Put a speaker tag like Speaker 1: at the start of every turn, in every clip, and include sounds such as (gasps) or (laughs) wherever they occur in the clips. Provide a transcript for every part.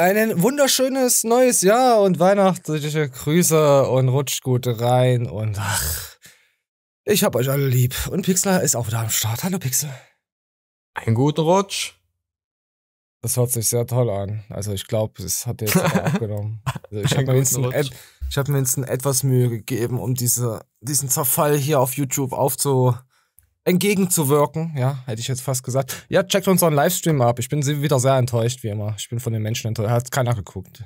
Speaker 1: Ein wunderschönes neues Jahr und weihnachtliche Grüße und rutscht gut rein und ach, ich hab euch alle lieb. Und Pixler ist auch wieder am Start. Hallo Pixel. Einen guten Rutsch. Das hört sich sehr toll an. Also ich glaube, es hat er jetzt (laughs) abgenommen. Also ich habe mir, hab mir, jetzt etwas Mühe gegeben, um diese, diesen Zerfall hier auf YouTube aufzunehmen entgegenzuwirken. Ja, hätte ich jetzt fast gesagt. Ja, checkt unseren Livestream ab. Ich bin wieder sehr enttäuscht, wie immer. Ich bin von den Menschen enttäuscht. Hat keiner geguckt.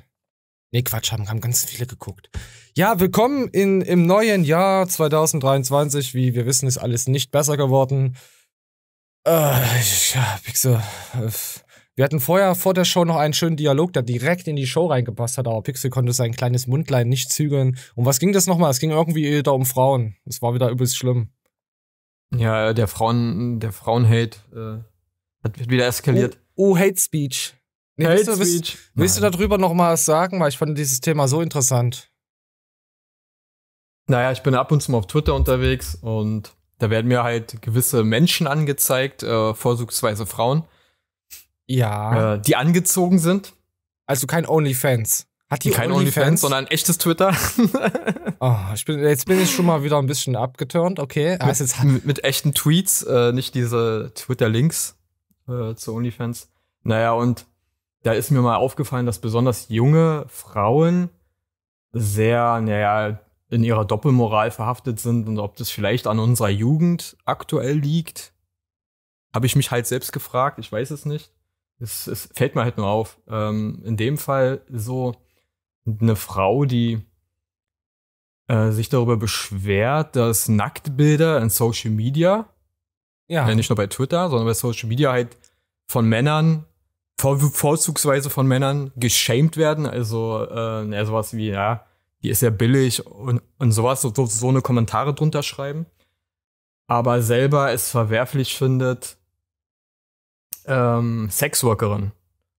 Speaker 1: Nee, Quatsch, haben, haben ganz viele geguckt. Ja, willkommen in, im neuen Jahr 2023. Wie wir wissen, ist alles nicht besser geworden. Äh, ja, Pixel. Äh, wir hatten vorher vor der Show noch einen schönen Dialog, der direkt in die Show reingepasst hat, aber Pixel konnte sein kleines Mundlein nicht zügeln. Um was ging das nochmal? Es ging irgendwie da um Frauen. Es war wieder übelst schlimm.
Speaker 2: Ja, der Frauen, der Frauenhate äh, hat wieder eskaliert.
Speaker 1: Oh, oh Hate Speech. Nee, Hate willst du, willst, Speech. Willst, du darüber noch mal was sagen? Weil ich fand dieses Thema so interessant.
Speaker 2: Naja, ich bin ab und zu mal auf Twitter unterwegs und da werden mir halt gewisse Menschen angezeigt, äh, vorzugsweise Frauen. Ja. Äh, die angezogen sind. Also kein OnlyFans. Hat die kein OnlyFans, sondern echtes Twitter.
Speaker 1: oh, (laughs) ich bin, jetzt bin ich schon mal wieder ein bisschen abgeturnt, okay. mit, mit,
Speaker 2: also mit, echten Tweets, äh, nicht diese Twitter-Links äh, zu OnlyFans. Naja, und da ist mir mal aufgefallen, dass besonders junge Frauen sehr, naja, in ihrer Doppelmoral verhaftet sind und ob das vielleicht an unserer Jugend aktuell liegt, habe ich mich halt selbst gefragt. Ich weiß es nicht. Es, es fällt mir halt nur auf. Ähm, in dem Fall so, eine Frau, die äh, sich darüber beschwert, dass Nacktbilder in Social Media, ja. ja. nicht nur bei Twitter, sondern bei Social Media halt von Männern, vor, vorzugsweise von Männern, geschämt werden. Also äh, sowas wie, ja, die ist ja billig und, und sowas, so, so eine Kommentare drunter schreiben. Aber selber es verwerflich findet, ähm, Sexworkerin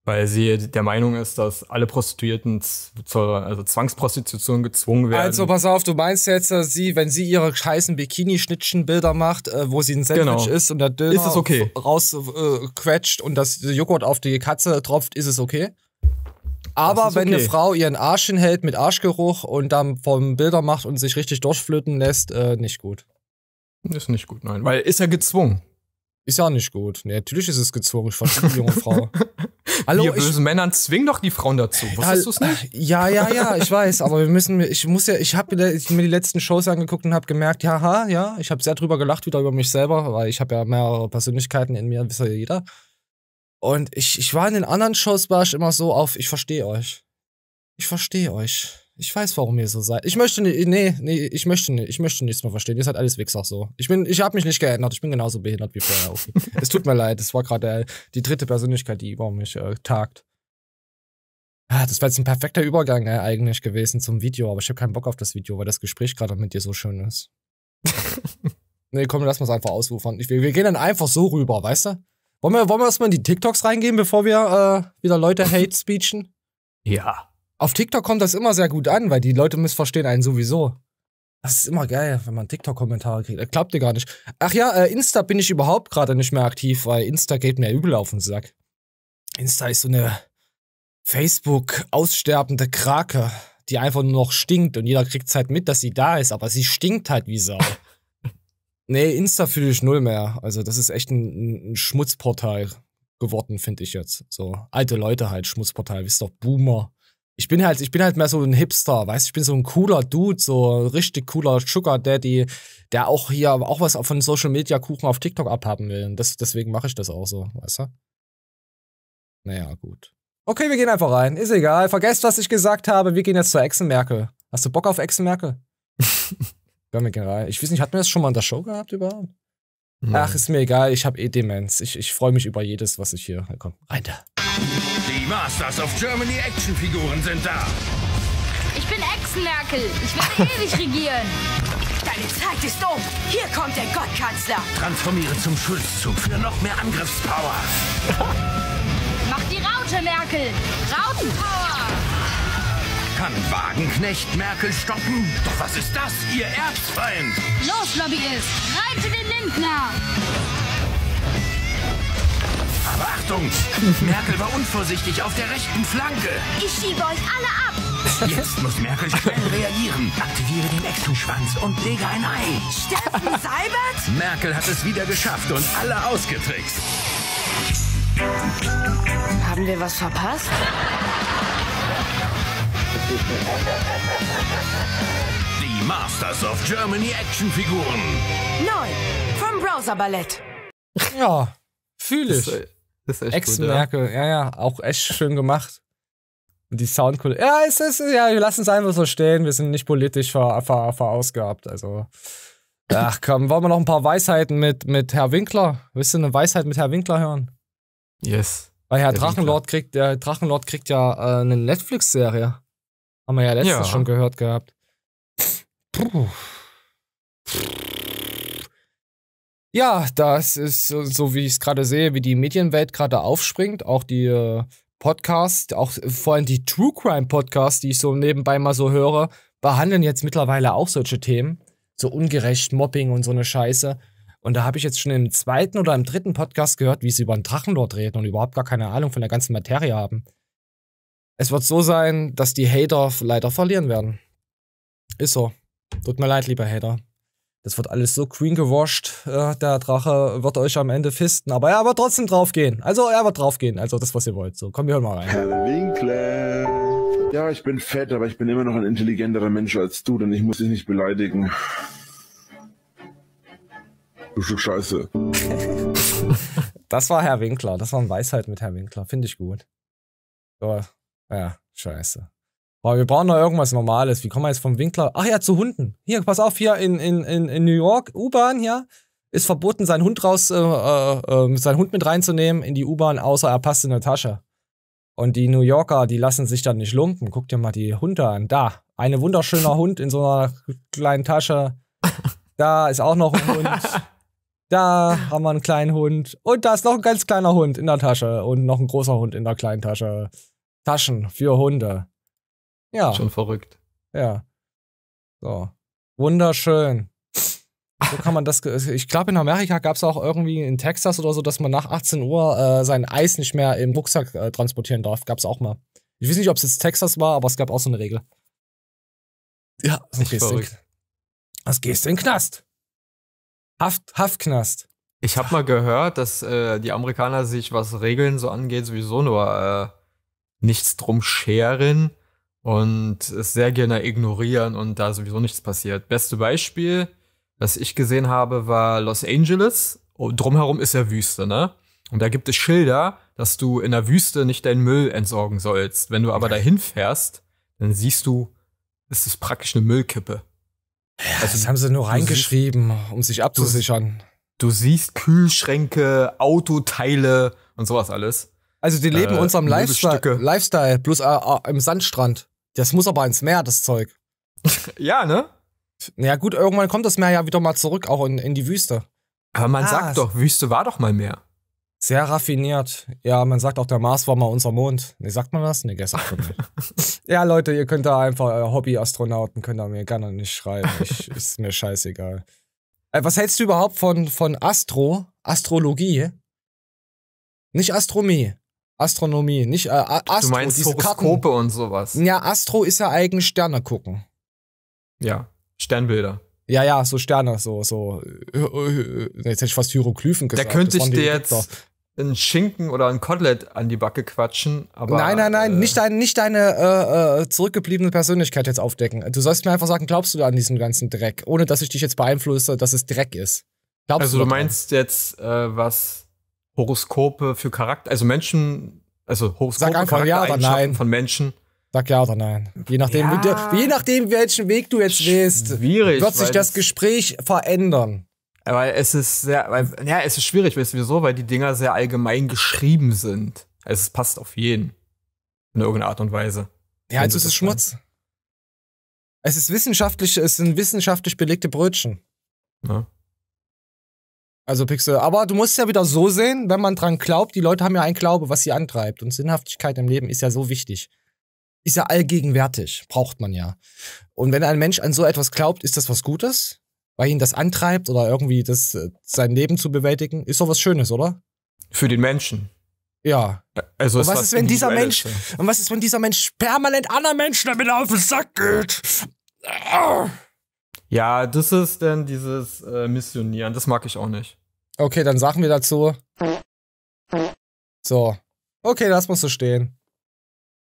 Speaker 2: weil sie der Meinung ist, dass alle Prostituierten zur also Zwangsprostitution gezwungen werden. Also pass auf, du meinst
Speaker 1: jetzt, dass sie, wenn sie ihre scheißen Bikini-Schnittchen-Bilder macht, äh, wo sie ein Sandwich genau. ist und der Döner ist okay? rausquetscht äh, und das Joghurt auf die Katze tropft, ist es okay? Aber wenn okay. eine Frau ihren Arsch hinhält mit Arschgeruch und dann vom Bilder macht und sich richtig durchflöten lässt, äh, nicht gut. Ist nicht gut, nein. Weil ist er gezwungen. Ist ja auch nicht gut. Nee, natürlich ist es gezwungen von junge Frau. (laughs) Hallo, wir bösen Männern zwingen doch die Frauen dazu. Was du es nicht? Ah, ja, ja, ja, ich weiß, aber wir müssen ich muss ja, ich habe mir die letzten Shows angeguckt und habe gemerkt, ja, ha, ja, ich habe sehr drüber gelacht wieder über mich selber, weil ich habe ja mehrere Persönlichkeiten in mir, wisst ihr ja jeder. Und ich, ich war in den anderen Shows war ich immer so auf, ich verstehe euch. Ich verstehe euch. Ich weiß, warum ihr so seid. Ich möchte nicht, nee, nee, ich möchte nicht, ich möchte nichts mehr verstehen. Ihr seid alles Wichser so. Ich bin, ich habe mich nicht geändert. Ich bin genauso behindert wie vorher. Okay. (laughs) es tut mir leid. Es war gerade äh, die dritte Persönlichkeit, die über mich äh, tagt. Ah, das wäre jetzt ein perfekter Übergang äh, eigentlich gewesen zum Video, aber ich habe keinen Bock auf das Video, weil das Gespräch gerade mit dir so schön ist. (laughs) nee, komm, lass mal einfach ausufern. Ich, wir, wir, gehen dann einfach so rüber, weißt du? Wollen wir, wollen wir erstmal in die TikToks reingehen, bevor wir äh, wieder Leute hate speechen? Ja. Auf TikTok kommt das immer sehr gut an, weil die Leute missverstehen einen sowieso. Das ist immer geil, wenn man TikTok-Kommentare kriegt. Das klappt dir gar nicht. Ach ja, äh, Insta bin ich überhaupt gerade nicht mehr aktiv, weil Insta geht mir übel auf den Sack. Insta ist so eine Facebook-aussterbende Krake, die einfach nur noch stinkt und jeder kriegt halt mit, dass sie da ist, aber sie stinkt halt wie Sau. (laughs) nee, Insta fühle ich null mehr. Also, das ist echt ein, ein Schmutzportal geworden, finde ich jetzt. So alte Leute halt, Schmutzportal, wisst doch, Boomer ich bin halt, ich bin halt mehr so ein Hipster, weißt, ich bin so ein cooler Dude, so ein richtig cooler Sugar Daddy, der auch hier auch was von Social Media Kuchen auf TikTok abhaben will. Und das, deswegen mache ich das auch so, weißt du? Naja, gut. Okay, wir gehen einfach rein. Ist egal. Vergesst, was ich gesagt habe. Wir gehen jetzt zur Echsenmerkel. Hast du Bock auf Echsenmerkel? Komm, (laughs) wir gehen rein. Ich weiß nicht, hatten wir das schon mal in der Show gehabt überhaupt? Ach, ist mir egal. Ich habe eh Demenz. Ich, ich freue mich über jedes, was ich hier. Komm,
Speaker 3: rein da. Masters of Germany Actionfiguren sind da.
Speaker 4: Ich bin Ex-Merkel. Ich werde ewig (laughs) regieren. Deine Zeit ist um. Hier kommt der Gottkanzler.
Speaker 3: Transformiere zum Schulzzug für noch mehr Angriffspower. (laughs)
Speaker 4: Mach die Raute, Merkel.
Speaker 3: Rautenpower. Kann Wagenknecht Merkel stoppen? Doch was ist das, ihr Erzfeind?
Speaker 4: Los, Lobbyist, reite den Lindner!
Speaker 3: Achtung! Merkel war unvorsichtig auf der rechten Flanke.
Speaker 4: Ich schiebe euch alle ab.
Speaker 3: Jetzt muss Merkel schnell reagieren. Aktiviere den Echsenschwanz und lege ein Ei. Steffen Seibert? Merkel hat es wieder geschafft und alle ausgetrickst.
Speaker 4: Haben wir was verpasst?
Speaker 3: Die Masters of Germany Actionfiguren. Neu vom Browser Ballett.
Speaker 1: Ja, fühle ich. Äh, das ist echt Ex-Merkel, ja. ja, ja, auch echt schön gemacht. Und die Soundkulisse. Ja, es ist, ja, wir lassen es einfach so stehen. Wir sind nicht politisch ver, ver, verausgabt. Also. Ach komm, wollen wir noch ein paar Weisheiten mit, mit Herr Winkler? Willst du eine Weisheit mit Herr Winkler hören? Yes. Weil Herr, Herr Drachenlord Winkler. kriegt, der Drachenlord kriegt ja äh, eine Netflix-Serie. Haben wir ja letztens ja. schon gehört gehabt. Puh. Ja, das ist so, wie ich es gerade sehe, wie die Medienwelt gerade aufspringt. Auch die äh, Podcasts, auch vor allem die True Crime Podcasts, die ich so nebenbei mal so höre, behandeln jetzt mittlerweile auch solche Themen. So ungerecht, Mobbing und so eine Scheiße. Und da habe ich jetzt schon im zweiten oder im dritten Podcast gehört, wie sie über einen Drachenlord reden und überhaupt gar keine Ahnung von der ganzen Materie haben. Es wird so sein, dass die Hater leider verlieren werden. Ist so. Tut mir leid, lieber Hater. Das wird alles so green gewasht. Äh, der Drache wird euch am Ende fisten, aber er wird trotzdem draufgehen. Also er wird draufgehen. Also das, was ihr wollt. So, komm, wir hören mal rein. Herr
Speaker 3: Winkler. Ja, ich bin fett, aber ich bin immer noch ein intelligenterer Mensch als du, denn ich muss dich nicht beleidigen. Du Stück Scheiße.
Speaker 1: (laughs) das war Herr Winkler. Das war ein Weisheit mit Herr Winkler. Finde ich gut. So, ja, scheiße. Aber wir brauchen noch irgendwas Normales. Wie kommen wir jetzt vom Winkler? Ach ja, zu Hunden. Hier, pass auf, hier in, in, in, in New York, U-Bahn hier, ist verboten, seinen Hund raus, äh, äh, äh, seinen Hund mit reinzunehmen in die U-Bahn, außer er passt in der Tasche. Und die New Yorker, die lassen sich dann nicht lumpen. Guck dir mal die Hunde an. Da, ein wunderschöner (laughs) Hund in so einer kleinen Tasche. Da ist auch noch ein Hund. Da haben wir einen kleinen Hund. Und da ist noch ein ganz kleiner Hund in der Tasche. Und noch ein großer Hund in der kleinen Tasche. Taschen für Hunde. Ja. Schon verrückt. Ja. So. Wunderschön. So kann man das. Also ich glaube, in Amerika gab es auch irgendwie in Texas oder so, dass man nach 18 Uhr äh, sein Eis nicht mehr im Rucksack äh, transportieren darf. Gab es auch mal. Ich weiß nicht, ob es jetzt Texas war, aber es gab auch so eine Regel. Ja, das ist gehst verrückt. In, das gehst in den Knast. Haft, Haftknast.
Speaker 2: Ich habe mal gehört, dass äh, die Amerikaner sich, was Regeln so angeht, sowieso nur äh, nichts drum scheren und es sehr gerne ignorieren und da sowieso nichts passiert. Beste Beispiel, was ich gesehen habe, war Los Angeles. Und oh, drumherum ist ja Wüste, ne? Und da gibt es Schilder, dass du in der Wüste nicht deinen Müll entsorgen sollst. Wenn du aber dahin fährst, dann siehst du, es ist praktisch eine Müllkippe. Ja, also, das haben sie nur reingeschrieben, siehst, um sich abzusichern. Du, du, siehst Kühlschränke, Autoteile und sowas alles. Also die leben äh, unserem Lifestyle,
Speaker 1: Lifestyle, plus äh, äh, im Sandstrand. Das muss aber ins Meer, das Zeug.
Speaker 2: (laughs) ja, ne?
Speaker 1: Naja, gut, irgendwann kommt das Meer ja wieder mal zurück, auch in, in die Wüste. Aber man ah, sagt doch, Wüste war doch mal Meer. Sehr raffiniert. Ja, man sagt auch, der Mars war mal unser Mond. Nee, sagt man das? Nee, gestern
Speaker 3: schon nicht.
Speaker 1: (laughs) ja, Leute, ihr könnt da einfach äh, Hobby-Astronauten, könnt da mir gerne nicht schreiben. Ich, ist mir scheißegal. Äh, was hältst du überhaupt von, von Astro, Astrologie? Nicht Astromie. Astronomie, nicht äh, Astro. Du meinst diese Horoskope Karten. und sowas. Ja, Astro ist ja eigentlich Sterne gucken.
Speaker 2: Ja, Sternbilder.
Speaker 1: Ja, ja, so Sterne, so, so. Äh, äh, äh, jetzt hätte ich fast Hieroglyphen gesagt. Da könnte ich dir jetzt
Speaker 2: einen Schinken oder ein Kotelett an die Backe quatschen, aber. Nein, nein,
Speaker 1: nein, äh, nicht, dein, nicht deine äh, zurückgebliebene Persönlichkeit jetzt aufdecken. Du sollst mir einfach sagen, glaubst du da an diesen ganzen Dreck, ohne dass ich dich jetzt beeinflusse, dass es Dreck ist. Glaubst also du, du meinst
Speaker 2: jetzt, äh, was Horoskope für Charakter, also Menschen, also Horoskope Sag einfach ja oder nein. von Menschen. Sag ja oder nein. Je nachdem, ja. wie, je nachdem welchen Weg du jetzt gehst, wird sich das Gespräch verändern. Weil es ist sehr, weil, ja, es ist schwierig, weißt du wieso? Weil die Dinger sehr allgemein geschrieben sind. Also es passt auf jeden. In irgendeiner Art und Weise. Ja, also es ist Schmutz.
Speaker 1: Es ist wissenschaftlich, es sind wissenschaftlich belegte Brötchen. Ja. Also Pixel. Aber du musst ja wieder so sehen, wenn man dran glaubt, die Leute haben ja einen Glaube, was sie antreibt. Und Sinnhaftigkeit im Leben ist ja so wichtig. Ist ja allgegenwärtig. Braucht man ja. Und wenn ein Mensch an so etwas glaubt, ist das was Gutes? Weil ihn das antreibt oder irgendwie das, äh, sein Leben zu bewältigen, ist doch was Schönes,
Speaker 2: oder? Für den Menschen. Ja. Also und was ist, wenn dieser Mensch,
Speaker 1: und was ist, wenn dieser Mensch permanent anderen Menschen damit auf den Sack geht? Ah.
Speaker 2: Ja, das ist denn dieses äh, Missionieren. Das mag ich auch nicht. Okay, dann sagen wir dazu. So. Okay, das musst du stehen.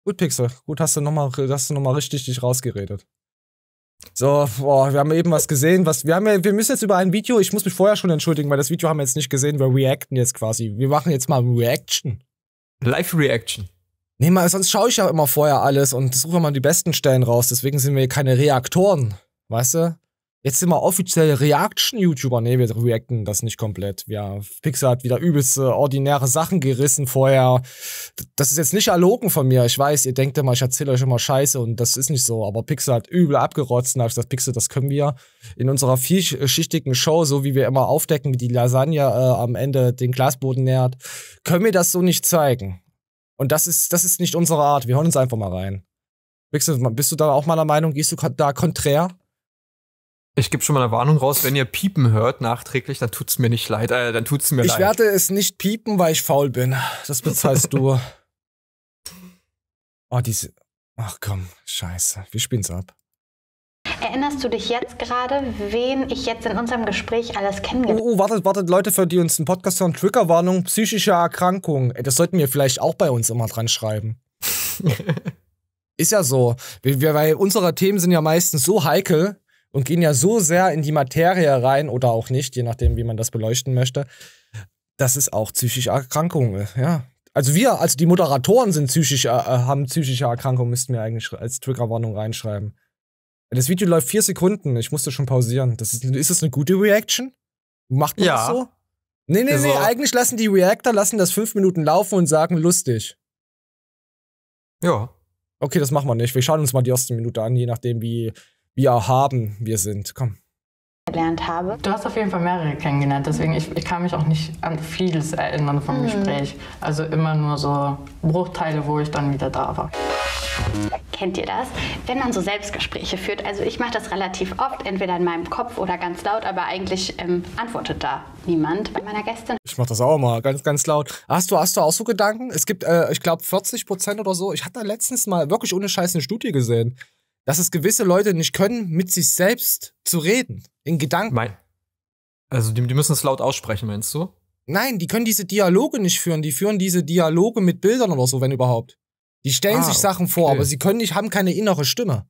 Speaker 2: Gut,
Speaker 1: Pixel. Gut, hast du nochmal noch richtig dich rausgeredet. So, boah, wir haben eben was gesehen, was wir haben ja, wir müssen jetzt über ein Video, ich muss mich vorher schon entschuldigen, weil das Video haben wir jetzt nicht gesehen, wir reacten jetzt quasi. Wir machen jetzt mal Reaction. Live Reaction. Nee, mal, sonst schaue ich ja immer vorher alles und suche mal die besten Stellen raus, deswegen sind wir keine Reaktoren, weißt du? Jetzt sind wir offiziell Reaction-YouTuber. Nee, wir reacten das nicht komplett. Ja, Pixar hat wieder übelste äh, ordinäre Sachen gerissen vorher. Das ist jetzt nicht erlogen von mir. Ich weiß, ihr denkt immer, ich erzähle euch immer Scheiße und das ist nicht so. Aber Pixar hat übel abgerotzt und da ich gesagt, Pixel, das können wir in unserer vielschichtigen Show, so wie wir immer aufdecken, wie die Lasagne äh, am Ende den Glasboden nähert, können wir das so nicht zeigen. Und das ist, das ist nicht unsere Art. Wir hören uns einfach mal rein. Pixel, bist du da auch meiner Meinung? Gehst du da konträr?
Speaker 2: Ich gebe schon mal eine Warnung raus, wenn ihr Piepen hört nachträglich, dann tut es mir nicht leid, äh, dann tut's mir ich leid. werde
Speaker 1: es nicht piepen, weil ich faul bin. Das bezahlst du. (laughs) Oh, diese. Ach komm, scheiße. Wir spielen es ab.
Speaker 4: Erinnerst du dich jetzt gerade, wen ich jetzt in unserem Gespräch alles kennengelernt
Speaker 1: habe? Oh, oh, wartet, wartet, Leute, für die uns einen Podcast hören, Triggerwarnung, psychische Erkrankung. Das sollten wir vielleicht auch bei uns immer dran schreiben. (laughs) Ist ja so. Wir, wir, weil unsere Themen sind ja meistens so heikel, und gehen ja so sehr in die Materie rein oder auch nicht, je nachdem, wie man das beleuchten möchte, dass es auch psychische Erkrankungen, ist, ja. Also wir, also die Moderatoren sind psychisch, äh, äh, haben psychische Erkrankungen, müssten wir eigentlich als Triggerwarnung reinschreiben. Das Video läuft vier Sekunden, ich musste schon pausieren. Das ist, ist das eine gute Reaction? Macht man ja. das so? Nee, nee, also, nee, eigentlich lassen die Reactor, lassen das fünf Minuten laufen und sagen, lustig. Ja. Okay, das machen wir nicht. Wir schauen uns mal die erste Minute an, je nachdem, wie wie erhaben wir sind. Komm.
Speaker 4: Gelernt habe. Du hast auf jeden Fall mehrere kennengelernt, deswegen ich, ich kann mich auch nicht an vieles erinnern vom mhm. Gespräch. Also immer nur so Bruchteile, wo ich dann wieder da war. Kennt ihr das? Wenn man so Selbstgespräche führt, also ich mache das relativ oft, entweder in meinem Kopf oder ganz laut, aber eigentlich ähm, antwortet da niemand bei meiner Gästin.
Speaker 1: Ich mache das auch mal ganz, ganz laut. Hast du, hast du auch so Gedanken? Es gibt, äh, ich glaube, 40 Prozent oder so. Ich hatte letztens mal wirklich ohne Scheiß eine Studie gesehen dass es gewisse Leute nicht können, mit sich selbst zu reden, in Gedanken. Mein,
Speaker 2: also die, die müssen es laut aussprechen, meinst du?
Speaker 1: Nein, die können diese Dialoge nicht führen. Die führen diese Dialoge mit Bildern oder so, wenn überhaupt. Die stellen ah, sich Sachen vor, okay. aber sie können nicht, haben keine innere Stimme.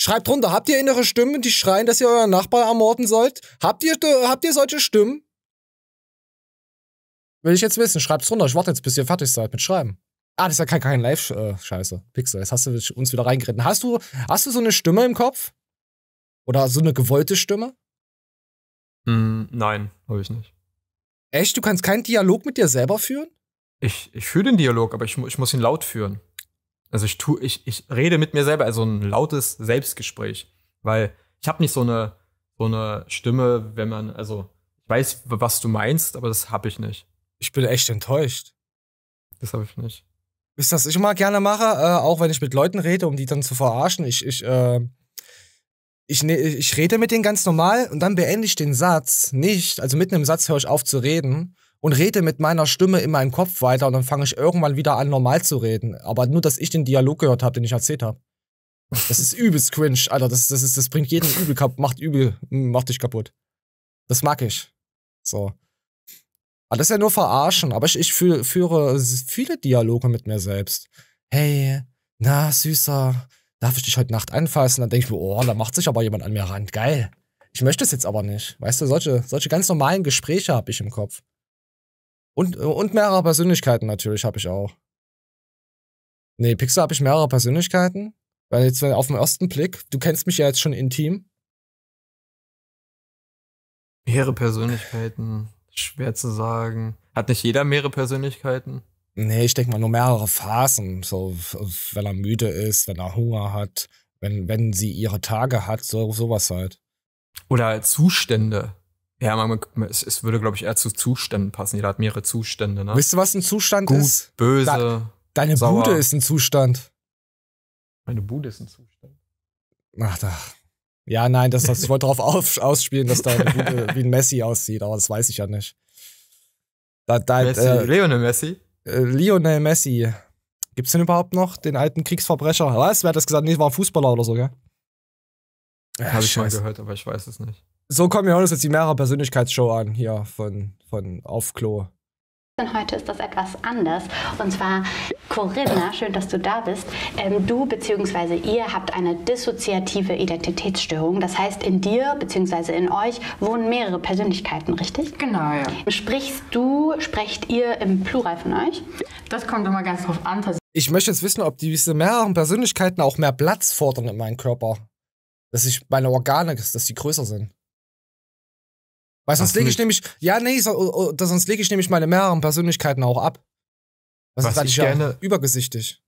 Speaker 1: Schreibt runter, habt ihr innere Stimmen, die schreien, dass ihr euren Nachbar ermorden sollt? Habt ihr, habt ihr solche Stimmen? Will ich jetzt wissen, schreibt's runter. Ich warte jetzt, bis ihr fertig seid mit Schreiben. Ah, das ist ja kein, kein Live-Scheiße. Äh, Pixel, jetzt hast du uns wieder reingeritten. Hast du, hast du so eine Stimme im Kopf? Oder so eine gewollte Stimme?
Speaker 2: Mm, nein, habe ich nicht.
Speaker 1: Echt? Du kannst keinen Dialog mit dir selber führen?
Speaker 2: Ich, ich führe den Dialog, aber ich, ich muss ihn laut führen. Also ich, tu, ich, ich rede mit mir selber, also ein lautes Selbstgespräch. Weil ich habe nicht so eine, so eine Stimme, wenn man, also ich weiß, was du meinst, aber das habe ich nicht. Ich bin echt enttäuscht. Das habe ich nicht ist das ich immer gerne mache,
Speaker 1: äh, auch wenn ich mit Leuten rede, um die dann zu verarschen. Ich, ich, äh, ich, ne, ich rede mit denen ganz normal und dann beende ich den Satz nicht. Also mitten im Satz höre ich auf zu reden und rede mit meiner Stimme in meinem Kopf weiter und dann fange ich irgendwann wieder an, normal zu reden. Aber nur, dass ich den Dialog gehört habe, den ich erzählt habe. Das ist übelst cringe, Alter. Das, das, ist, das bringt jeden übel, kaputt, macht übel, macht dich kaputt. Das mag ich. So. Aber ah, das ist ja nur verarschen. Aber ich, ich führe, führe viele Dialoge mit mir selbst. Hey, na, Süßer, darf ich dich heute Nacht anfassen? Dann denke ich mir, oh, da macht sich aber jemand an mir ran. Geil. Ich möchte es jetzt aber nicht. Weißt du, solche, solche ganz normalen Gespräche habe ich im Kopf. Und, und mehrere Persönlichkeiten natürlich habe ich auch. Nee, Pixel habe ich mehrere Persönlichkeiten. Weil jetzt auf den ersten Blick, du kennst mich ja jetzt schon intim.
Speaker 2: Mehrere Persönlichkeiten. Schwer zu sagen. Hat nicht jeder mehrere Persönlichkeiten?
Speaker 1: Nee, ich denke mal nur mehrere Phasen. So,
Speaker 2: wenn er müde ist, wenn er Hunger hat, wenn, wenn sie ihre Tage hat, so, sowas halt. Oder halt Zustände. Ja, man, es, es würde, glaube ich, eher zu Zuständen passen. Jeder hat mehrere Zustände, ne? Wisst ihr, was ein Zustand Gut, ist? Böse. Da, deine sauer. Bude ist
Speaker 1: ein Zustand.
Speaker 2: Meine Bude ist ein Zustand. Ach, da. Ja, nein,
Speaker 1: das, das, ich wollte darauf ausspielen, dass da wie, wie ein Messi aussieht, aber das weiß ich ja nicht. Da,
Speaker 2: da, äh, Messi, äh, Lionel Messi?
Speaker 1: Äh, Lionel Messi. Gibt's denn überhaupt noch den alten Kriegsverbrecher? Was? Wer hat das gesagt? Nee, war ein Fußballer oder so, gell?
Speaker 2: Ja, Habe ich schon gehört, aber ich weiß es nicht.
Speaker 1: So kommen wir uns jetzt die Mehrer Persönlichkeitsshow an, hier von, von Klo
Speaker 4: denn heute ist das etwas anders. Und zwar, Corinna, schön, dass du da bist. Ähm, du bzw. ihr habt eine dissoziative Identitätsstörung. Das heißt, in dir bzw. in euch wohnen mehrere Persönlichkeiten, richtig? Genau, ja. Sprichst du, sprecht ihr im Plural von euch? Das kommt immer ganz drauf an.
Speaker 1: Ich möchte jetzt wissen, ob diese mehreren Persönlichkeiten auch mehr Platz fordern in meinem Körper. Dass ich meine Organe, dass die größer sind. Weil sonst lege ich nämlich, ja, nee, so, oh, oh, sonst lege ich nämlich meine mehreren Persönlichkeiten auch ab.
Speaker 3: Das was ist eigentlich gerne,
Speaker 1: ja übergesichtig.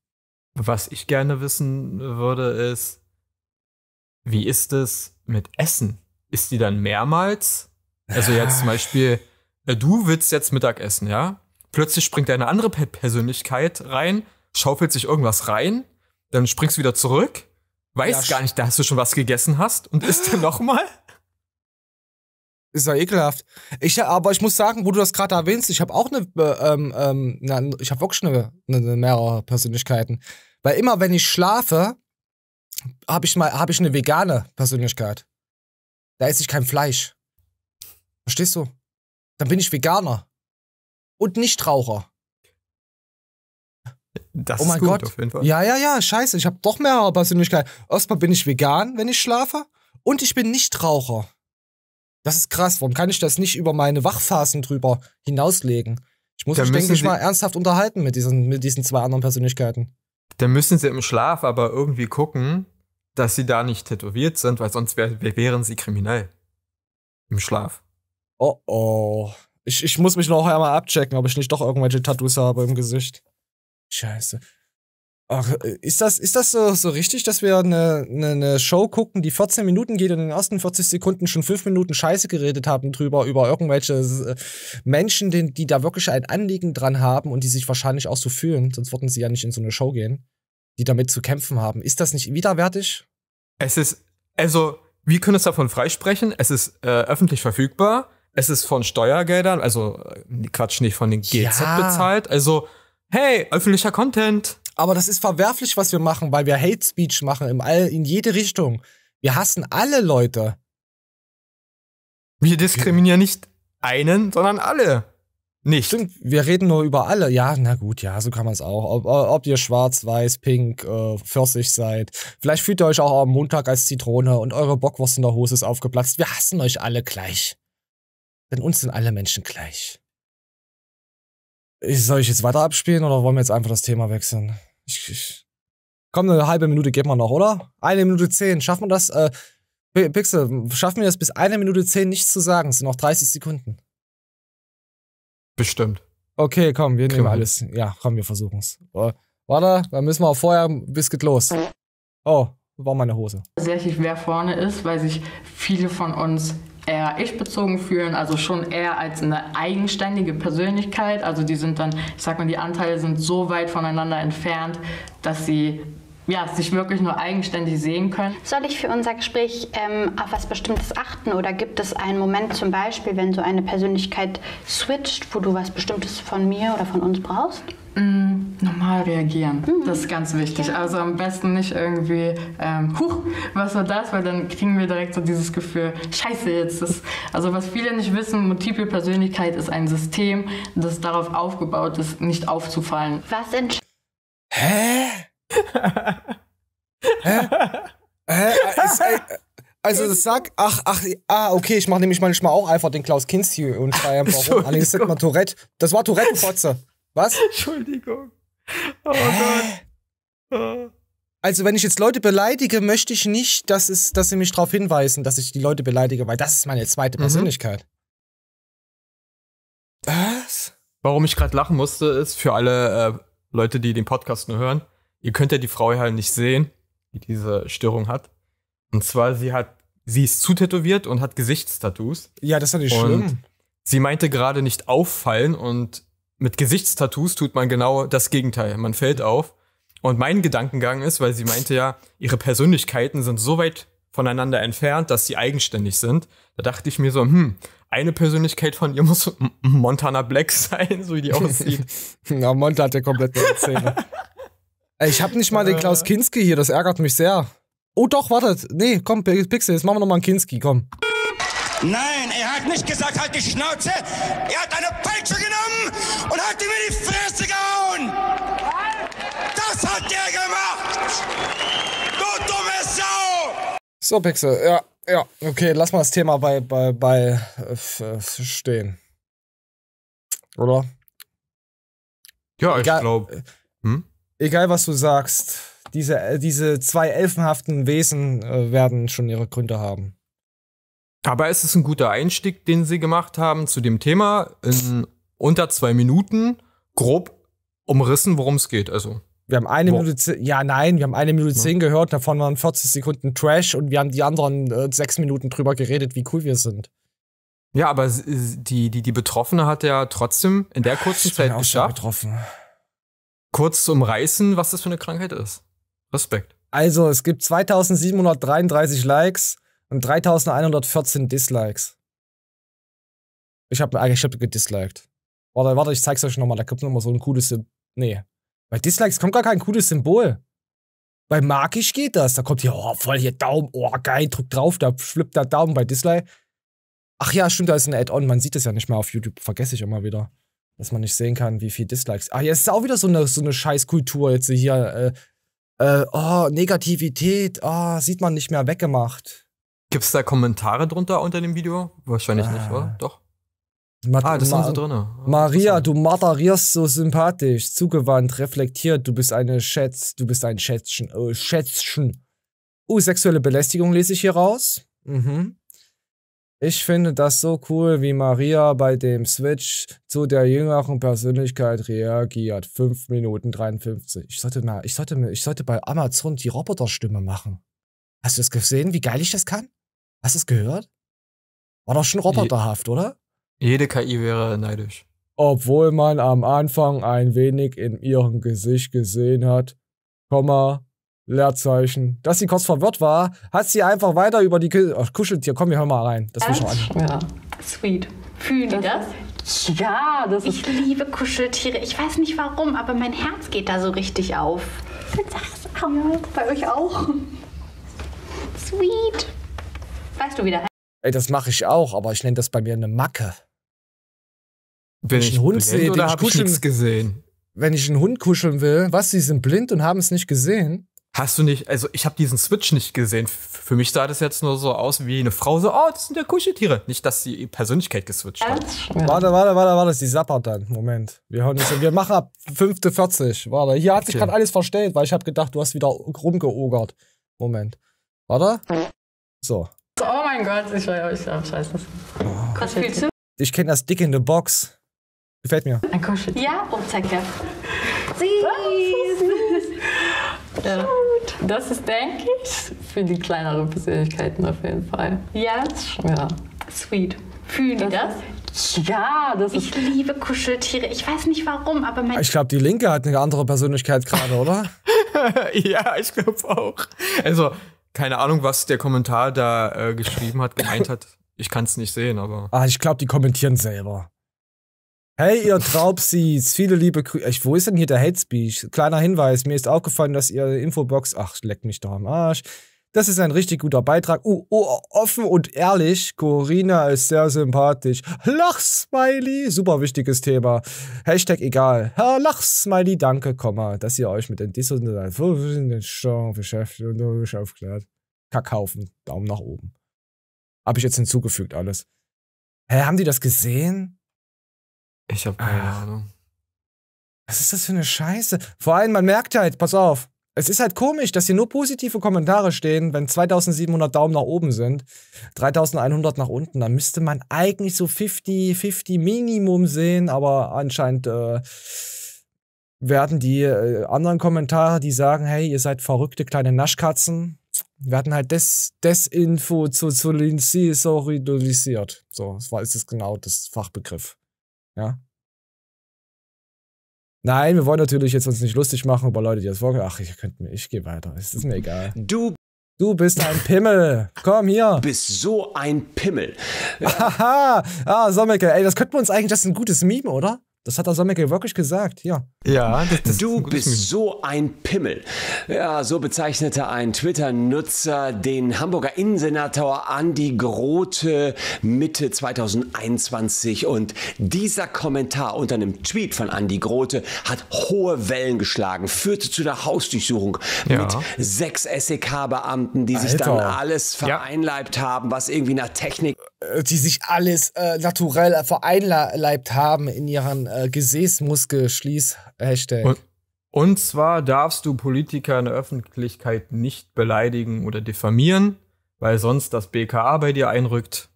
Speaker 2: Was ich gerne wissen würde, ist, wie ist es mit Essen? Ist die dann mehrmals? Also jetzt zum Beispiel, äh, du willst jetzt Mittag essen, ja? Plötzlich springt eine andere Persönlichkeit rein, schaufelt sich irgendwas rein, dann springst du wieder zurück, weißt ja, gar nicht, dass du schon was gegessen hast und isst dann (gasps) nochmal.
Speaker 1: Ist ja ekelhaft. Ich, aber ich muss sagen, wo du das gerade erwähnst, ich habe auch eine, äh, ähm, ähm, ich habe wirklich eine, eine, mehrere Persönlichkeiten. Weil immer, wenn ich schlafe, habe ich mal, ich eine vegane Persönlichkeit. Da esse ich kein Fleisch. Verstehst du? Dann bin ich Veganer. Und nicht Raucher. Das oh mein gut, Gott. auf jeden Fall. Ja, ja, ja, scheiße, ich habe doch mehrere Persönlichkeiten. Erstmal bin ich vegan, wenn ich schlafe. Und ich bin nicht Raucher. Das ist krass. Warum kann ich das nicht über meine Wachphasen drüber hinauslegen?
Speaker 2: Ich muss da mich, denke ich, mal
Speaker 1: ernsthaft unterhalten mit diesen, mit diesen zwei anderen Persönlichkeiten.
Speaker 2: Dann müssen sie im Schlaf aber irgendwie gucken, dass sie da nicht tätowiert sind, weil sonst wär, wären sie kriminell. Im Schlaf. Oh
Speaker 1: oh. Ich, ich muss mich noch einmal abchecken, ob ich nicht doch irgendwelche Tattoos habe im Gesicht. Scheiße. Ach, ist das, ist das so, so richtig, dass wir eine, eine, eine, Show gucken, die 14 Minuten geht und in den ersten 40 Sekunden schon 5 Minuten Scheiße geredet haben drüber, über irgendwelche äh, Menschen, die, die da wirklich ein Anliegen dran haben und die sich wahrscheinlich auch so fühlen, sonst würden sie ja nicht in so eine Show gehen, die damit zu kämpfen haben. Ist das nicht widerwärtig?
Speaker 2: Es ist, also, wir können uns davon freisprechen, es ist äh, öffentlich verfügbar, es ist von Steuergeldern, also äh, Quatsch, nicht von den GZ ja. bezahlt, also, hey, öffentlicher Content aber das ist verwerflich,
Speaker 1: was wir machen, weil wir Hate Speech machen im All, in jede Richtung. Wir hassen alle Leute. Wir diskriminieren nicht einen, sondern alle. Nicht. Stimmt, wir reden nur über alle. Ja, na gut, ja, so kann man es auch. Ob, äh, ob, ihr schwarz, weiß, pink, äh, pfirsich seid. Vielleicht fühlt ihr euch auch am Montag als Zitrone und eure Bockwurst in der Hose ist aufgeplatzt. Wir hassen euch alle gleich. Denn uns sind alle Menschen gleich. Soll ich jetzt weiter abspielen oder wollen wir jetzt einfach das Thema wechseln? Ich, ich, komm, eine halbe Minute geht man noch, oder? Eine Minute zehn. Schaffen wir das? Äh, Pixel, schaffen wir das bis eine Minute zehn nichts zu sagen? Es sind noch 30 Sekunden. Bestimmt. Okay, komm, wir Kriegen nehmen alles. Ja, komm, wir versuchen versuchen's. Oh, warte, dann müssen wir auch vorher bis geht los. Oh, war meine Hose.
Speaker 4: Sehr viel wer vorne ist, weil sich viele von uns eher ich-bezogen fühlen, also schon eher als eine eigenständige Persönlichkeit. Also die sind dann, ich sag mal, die Anteile sind so weit voneinander entfernt, dass sie ja, sich wirklich nur eigenständig sehen können. Soll ich für unser Gespräch ähm, auf was Bestimmtes achten oder gibt es einen Moment zum Beispiel, wenn so eine Persönlichkeit switcht, wo du was Bestimmtes von mir oder von uns brauchst? Mm, normal reagieren. Mhm. Das ist ganz wichtig. Ja. Also am besten nicht irgendwie, ähm, huch, was war das? Weil dann kriegen wir direkt so dieses Gefühl, scheiße, jetzt ist. Also was viele nicht wissen, multiple Persönlichkeit ist ein System, das darauf aufgebaut ist, nicht aufzufallen. Was entscheidet? Hä?
Speaker 1: Hä? Hä? Ist, äh, also das (laughs) sagt, ach, ach, ah, okay, ich mache nämlich manchmal auch einfach den Klaus Kinski und schreibe einfach rum. Ah, ist das, das Tourette. Das war Tourette-Fotze. Was? (laughs) Entschuldigung. Oh Gott. Oh. Also, wenn ich jetzt Leute beleidige, möchte ich nicht, dass, es, dass sie mich darauf hinweisen, dass ich die Leute beleidige, weil das ist meine zweite mhm. Persönlichkeit.
Speaker 2: Was? Warum ich gerade lachen musste, ist für alle äh, Leute, die den Podcast nur hören, ihr könnt ja die Frau halt nicht sehen, die diese Störung hat. Und zwar, sie hat, sie ist zutätowiert und hat Gesichtstattoos. Ja, das ist natürlich schlimm. Sie meinte gerade nicht auffallen und mit Gesichtstattoos tut man genau das Gegenteil. Man fällt auf. Und mein Gedankengang ist, weil sie meinte ja, ihre Persönlichkeiten sind so weit voneinander entfernt, dass sie eigenständig sind. Da dachte ich mir so, hm, eine Persönlichkeit von ihr muss Montana Black (laughs) sein, so wie die aussieht.
Speaker 1: Na, (laughs) Montana hat ja
Speaker 2: komplett neue Zähne. (laughs) ich habe nicht mal den
Speaker 1: äh. Klaus Kinski hier, das ärgert mich sehr. Oh doch, wartet. Nee, komm, Pixel, jetzt machen wir nochmal einen Kinski, komm.
Speaker 3: Nein, er hat nicht gesagt, halt die Schnauze. Er hat eine Peitsche genommen und hat ihm in die Fresse gehauen. Das hat er gemacht. Du dumme Sau.
Speaker 1: So, Pixel, ja, ja, okay, lass mal das Thema bei, bei, bei äh, stehen. Oder?
Speaker 2: Ja, ich glaube. Äh, hm?
Speaker 1: Egal, was du sagst, diese, äh, diese zwei elfenhaften Wesen äh, werden schon ihre Gründe haben.
Speaker 2: Aber es ist ein guter Einstieg, den sie gemacht haben zu dem Thema. In unter zwei Minuten grob umrissen, worum es geht. Also wir haben eine wow. Minute zehn, ja
Speaker 1: nein, wir haben eine Minute ja. gehört, davon waren 40 Sekunden Trash und wir haben die anderen äh, sechs Minuten drüber
Speaker 2: geredet, wie cool wir sind. Ja, aber die, die, die Betroffene hat ja trotzdem in der kurzen ich Zeit auch geschafft, betroffen. kurz zu umreißen, was das für eine Krankheit ist.
Speaker 1: Respekt. Also, es gibt 2733 Likes, und 3114 Dislikes. Ich hab, eigentlich ah, hab gedisliked. Warte, warte, ich zeig's euch nochmal. Da kommt nochmal so ein cooles Symbol. Nee. Bei Dislikes kommt gar kein cooles Symbol. Bei magisch geht das. Da kommt hier, oh, voll hier Daumen. Oh, geil, drück drauf. Da flippt der Daumen bei Dislike. Ach ja, stimmt, da ist ein Add-on. Man sieht das ja nicht mehr auf YouTube. Vergesse ich immer wieder. Dass man nicht sehen kann, wie viel Dislikes. Ach, jetzt ist auch wieder so eine, so eine Scheißkultur jetzt hier. Äh, äh, oh, Negativität. oh, sieht man nicht mehr weggemacht.
Speaker 2: Gibt es da Kommentare drunter unter dem Video? Wahrscheinlich äh. nicht, oder? Äh. Doch.
Speaker 1: Ma ah, das Ma sind sie drin. Ah, Maria, du moderierst so sympathisch, zugewandt, reflektiert, du bist eine Schätz, du bist ein Schätzchen, oh, Schätzchen. Uh, sexuelle Belästigung lese ich hier raus. Mhm. Ich finde das so cool, wie Maria bei dem Switch zu der jüngeren Persönlichkeit reagiert. 5 Minuten 53. Ich sollte mal, ich sollte ich sollte bei Amazon die Roboterstimme machen. Hast du es gesehen, wie geil ich das kann? Hast du es gehört? War doch schon roboterhaft, Je oder?
Speaker 2: Jede KI wäre neidisch. Obwohl
Speaker 1: man am Anfang ein wenig in ihrem Gesicht gesehen hat, Komma, Leerzeichen, dass sie kurz verwirrt war, hat sie einfach weiter über die K Kuscheltier. Komm, wir hören mal rein. Das will schon an. Ja,
Speaker 4: sweet. Fühlen die das? Ja, das ist. Ich liebe Kuscheltiere. Ich weiß nicht warum, aber mein Herz geht da so richtig auf. Dann sag's auch. Ja, bei euch auch. Sweet. Weißt du wie der heißt?
Speaker 1: Ey, das mache ich auch, aber ich nenne das bei mir eine Macke. wenn ich einen Hund sehe, oder habe ich nichts gesehen? Wenn ich einen Hund kuscheln will, was, sie sind blind und haben es nicht gesehen?
Speaker 2: Hast du nicht, also ich habe diesen Switch nicht gesehen. Für mich sah das jetzt nur so aus wie eine Frau, so, oh, das sind ja Kuscheltiere. Nicht, dass die Persönlichkeit geswitcht hat.
Speaker 1: Warte, warte, warte, warte, sie sappert dann. Moment. Wir, hören jetzt, wir machen ab 5.40. Warte, hier hat sich gerade alles verstellt, weil ich habe gedacht, du hast wieder rumgeogert. Moment. Warte. So.
Speaker 4: Oh mein Gott, ich war ja, ich war scheiße. Was fühlst du?
Speaker 1: Ich kenne das Dick in the Box. Gefällt mir.
Speaker 4: Ein Kuschel. Ja, oh, zeig her. Süß. ja. Das ist, denke ich, für die kleineren Persönlichkeiten auf jeden Fall. Ja? Ja. Sweet. Fühlen das die das? Ja, das ist. Ich liebe Kuscheltiere. Ich weiß nicht warum, aber mein. Ich
Speaker 1: glaube, die Linke hat eine andere Persönlichkeit gerade, oder? (laughs) ja,
Speaker 2: ich glaube auch. Also, keine Ahnung, was der Kommentar da äh, geschrieben hat, gemeint hat. Ich kann es nicht sehen, aber.
Speaker 1: Ah, ich glaube, die kommentieren selber. Hey, ihr Traubsies, viele liebe Grüße. Wo ist denn hier der Hate Speech? Kleiner Hinweis, mir ist aufgefallen, dass ihr Infobox. Ach, leck mich doch am Arsch. Das ist ein richtig guter Beitrag. Oh, oh, offen und ehrlich. Corina ist sehr sympathisch. Lachsmiley, super wichtiges Thema. Hashtag egal. Herr Lachsmiley, danke, Komma, dass ihr euch mit den Dissonanzen beschäftigt und euch aufklärt. Kackhaufen, Daumen nach oben. Hab ich jetzt hinzugefügt alles. Hä, haben die das gesehen? Ich hab keine Ahnung. Was ist das für eine Scheiße? Vor allem, man merkt halt, pass auf, es ist halt komisch, dass hier nur positive Kommentare stehen, wenn 2700 Daumen nach oben sind, 3100 nach unten. Dann müsste man eigentlich so 50-50 Minimum sehen, aber anscheinend äh, werden die äh, anderen Kommentare, die sagen, hey, ihr seid verrückte kleine Naschkatzen, werden halt Des Desinfo zu, zu Linzi So, das war, ist es genau das Fachbegriff. Ja, Nein, wir wollen natürlich jetzt uns nicht lustig machen über Leute, die das vorgehen. Ach, ich könnte mir, ich gehe weiter. Es ist mir egal. Du Du bist ein Pimmel. Komm hier. Du bist so ein Pimmel. Haha. ah, Sommeke, ey, das könnten wir uns eigentlich, das ist ein gutes Meme, oder? Das hat Asameke wirklich gesagt, ja.
Speaker 3: Ja, das, das, du bist so ein Pimmel. Ja,
Speaker 1: so bezeichnete ein Twitter-Nutzer den Hamburger Innensenator Andy
Speaker 3: Grote Mitte 2021 und dieser Kommentar unter einem Tweet von Andy Grote hat hohe Wellen geschlagen, führte zu einer Hausdurchsuchung
Speaker 1: ja. mit sechs SEK-Beamten, die Alter. sich dann alles vereinleibt ja. haben, was irgendwie nach Technik äh, die sich alles äh, naturell vereinleibt haben in ihren äh, Gesäßmuskelschließ. Hashtag. Und,
Speaker 2: und zwar darfst du Politiker in der Öffentlichkeit nicht beleidigen oder diffamieren, weil sonst das BKA bei dir einrückt.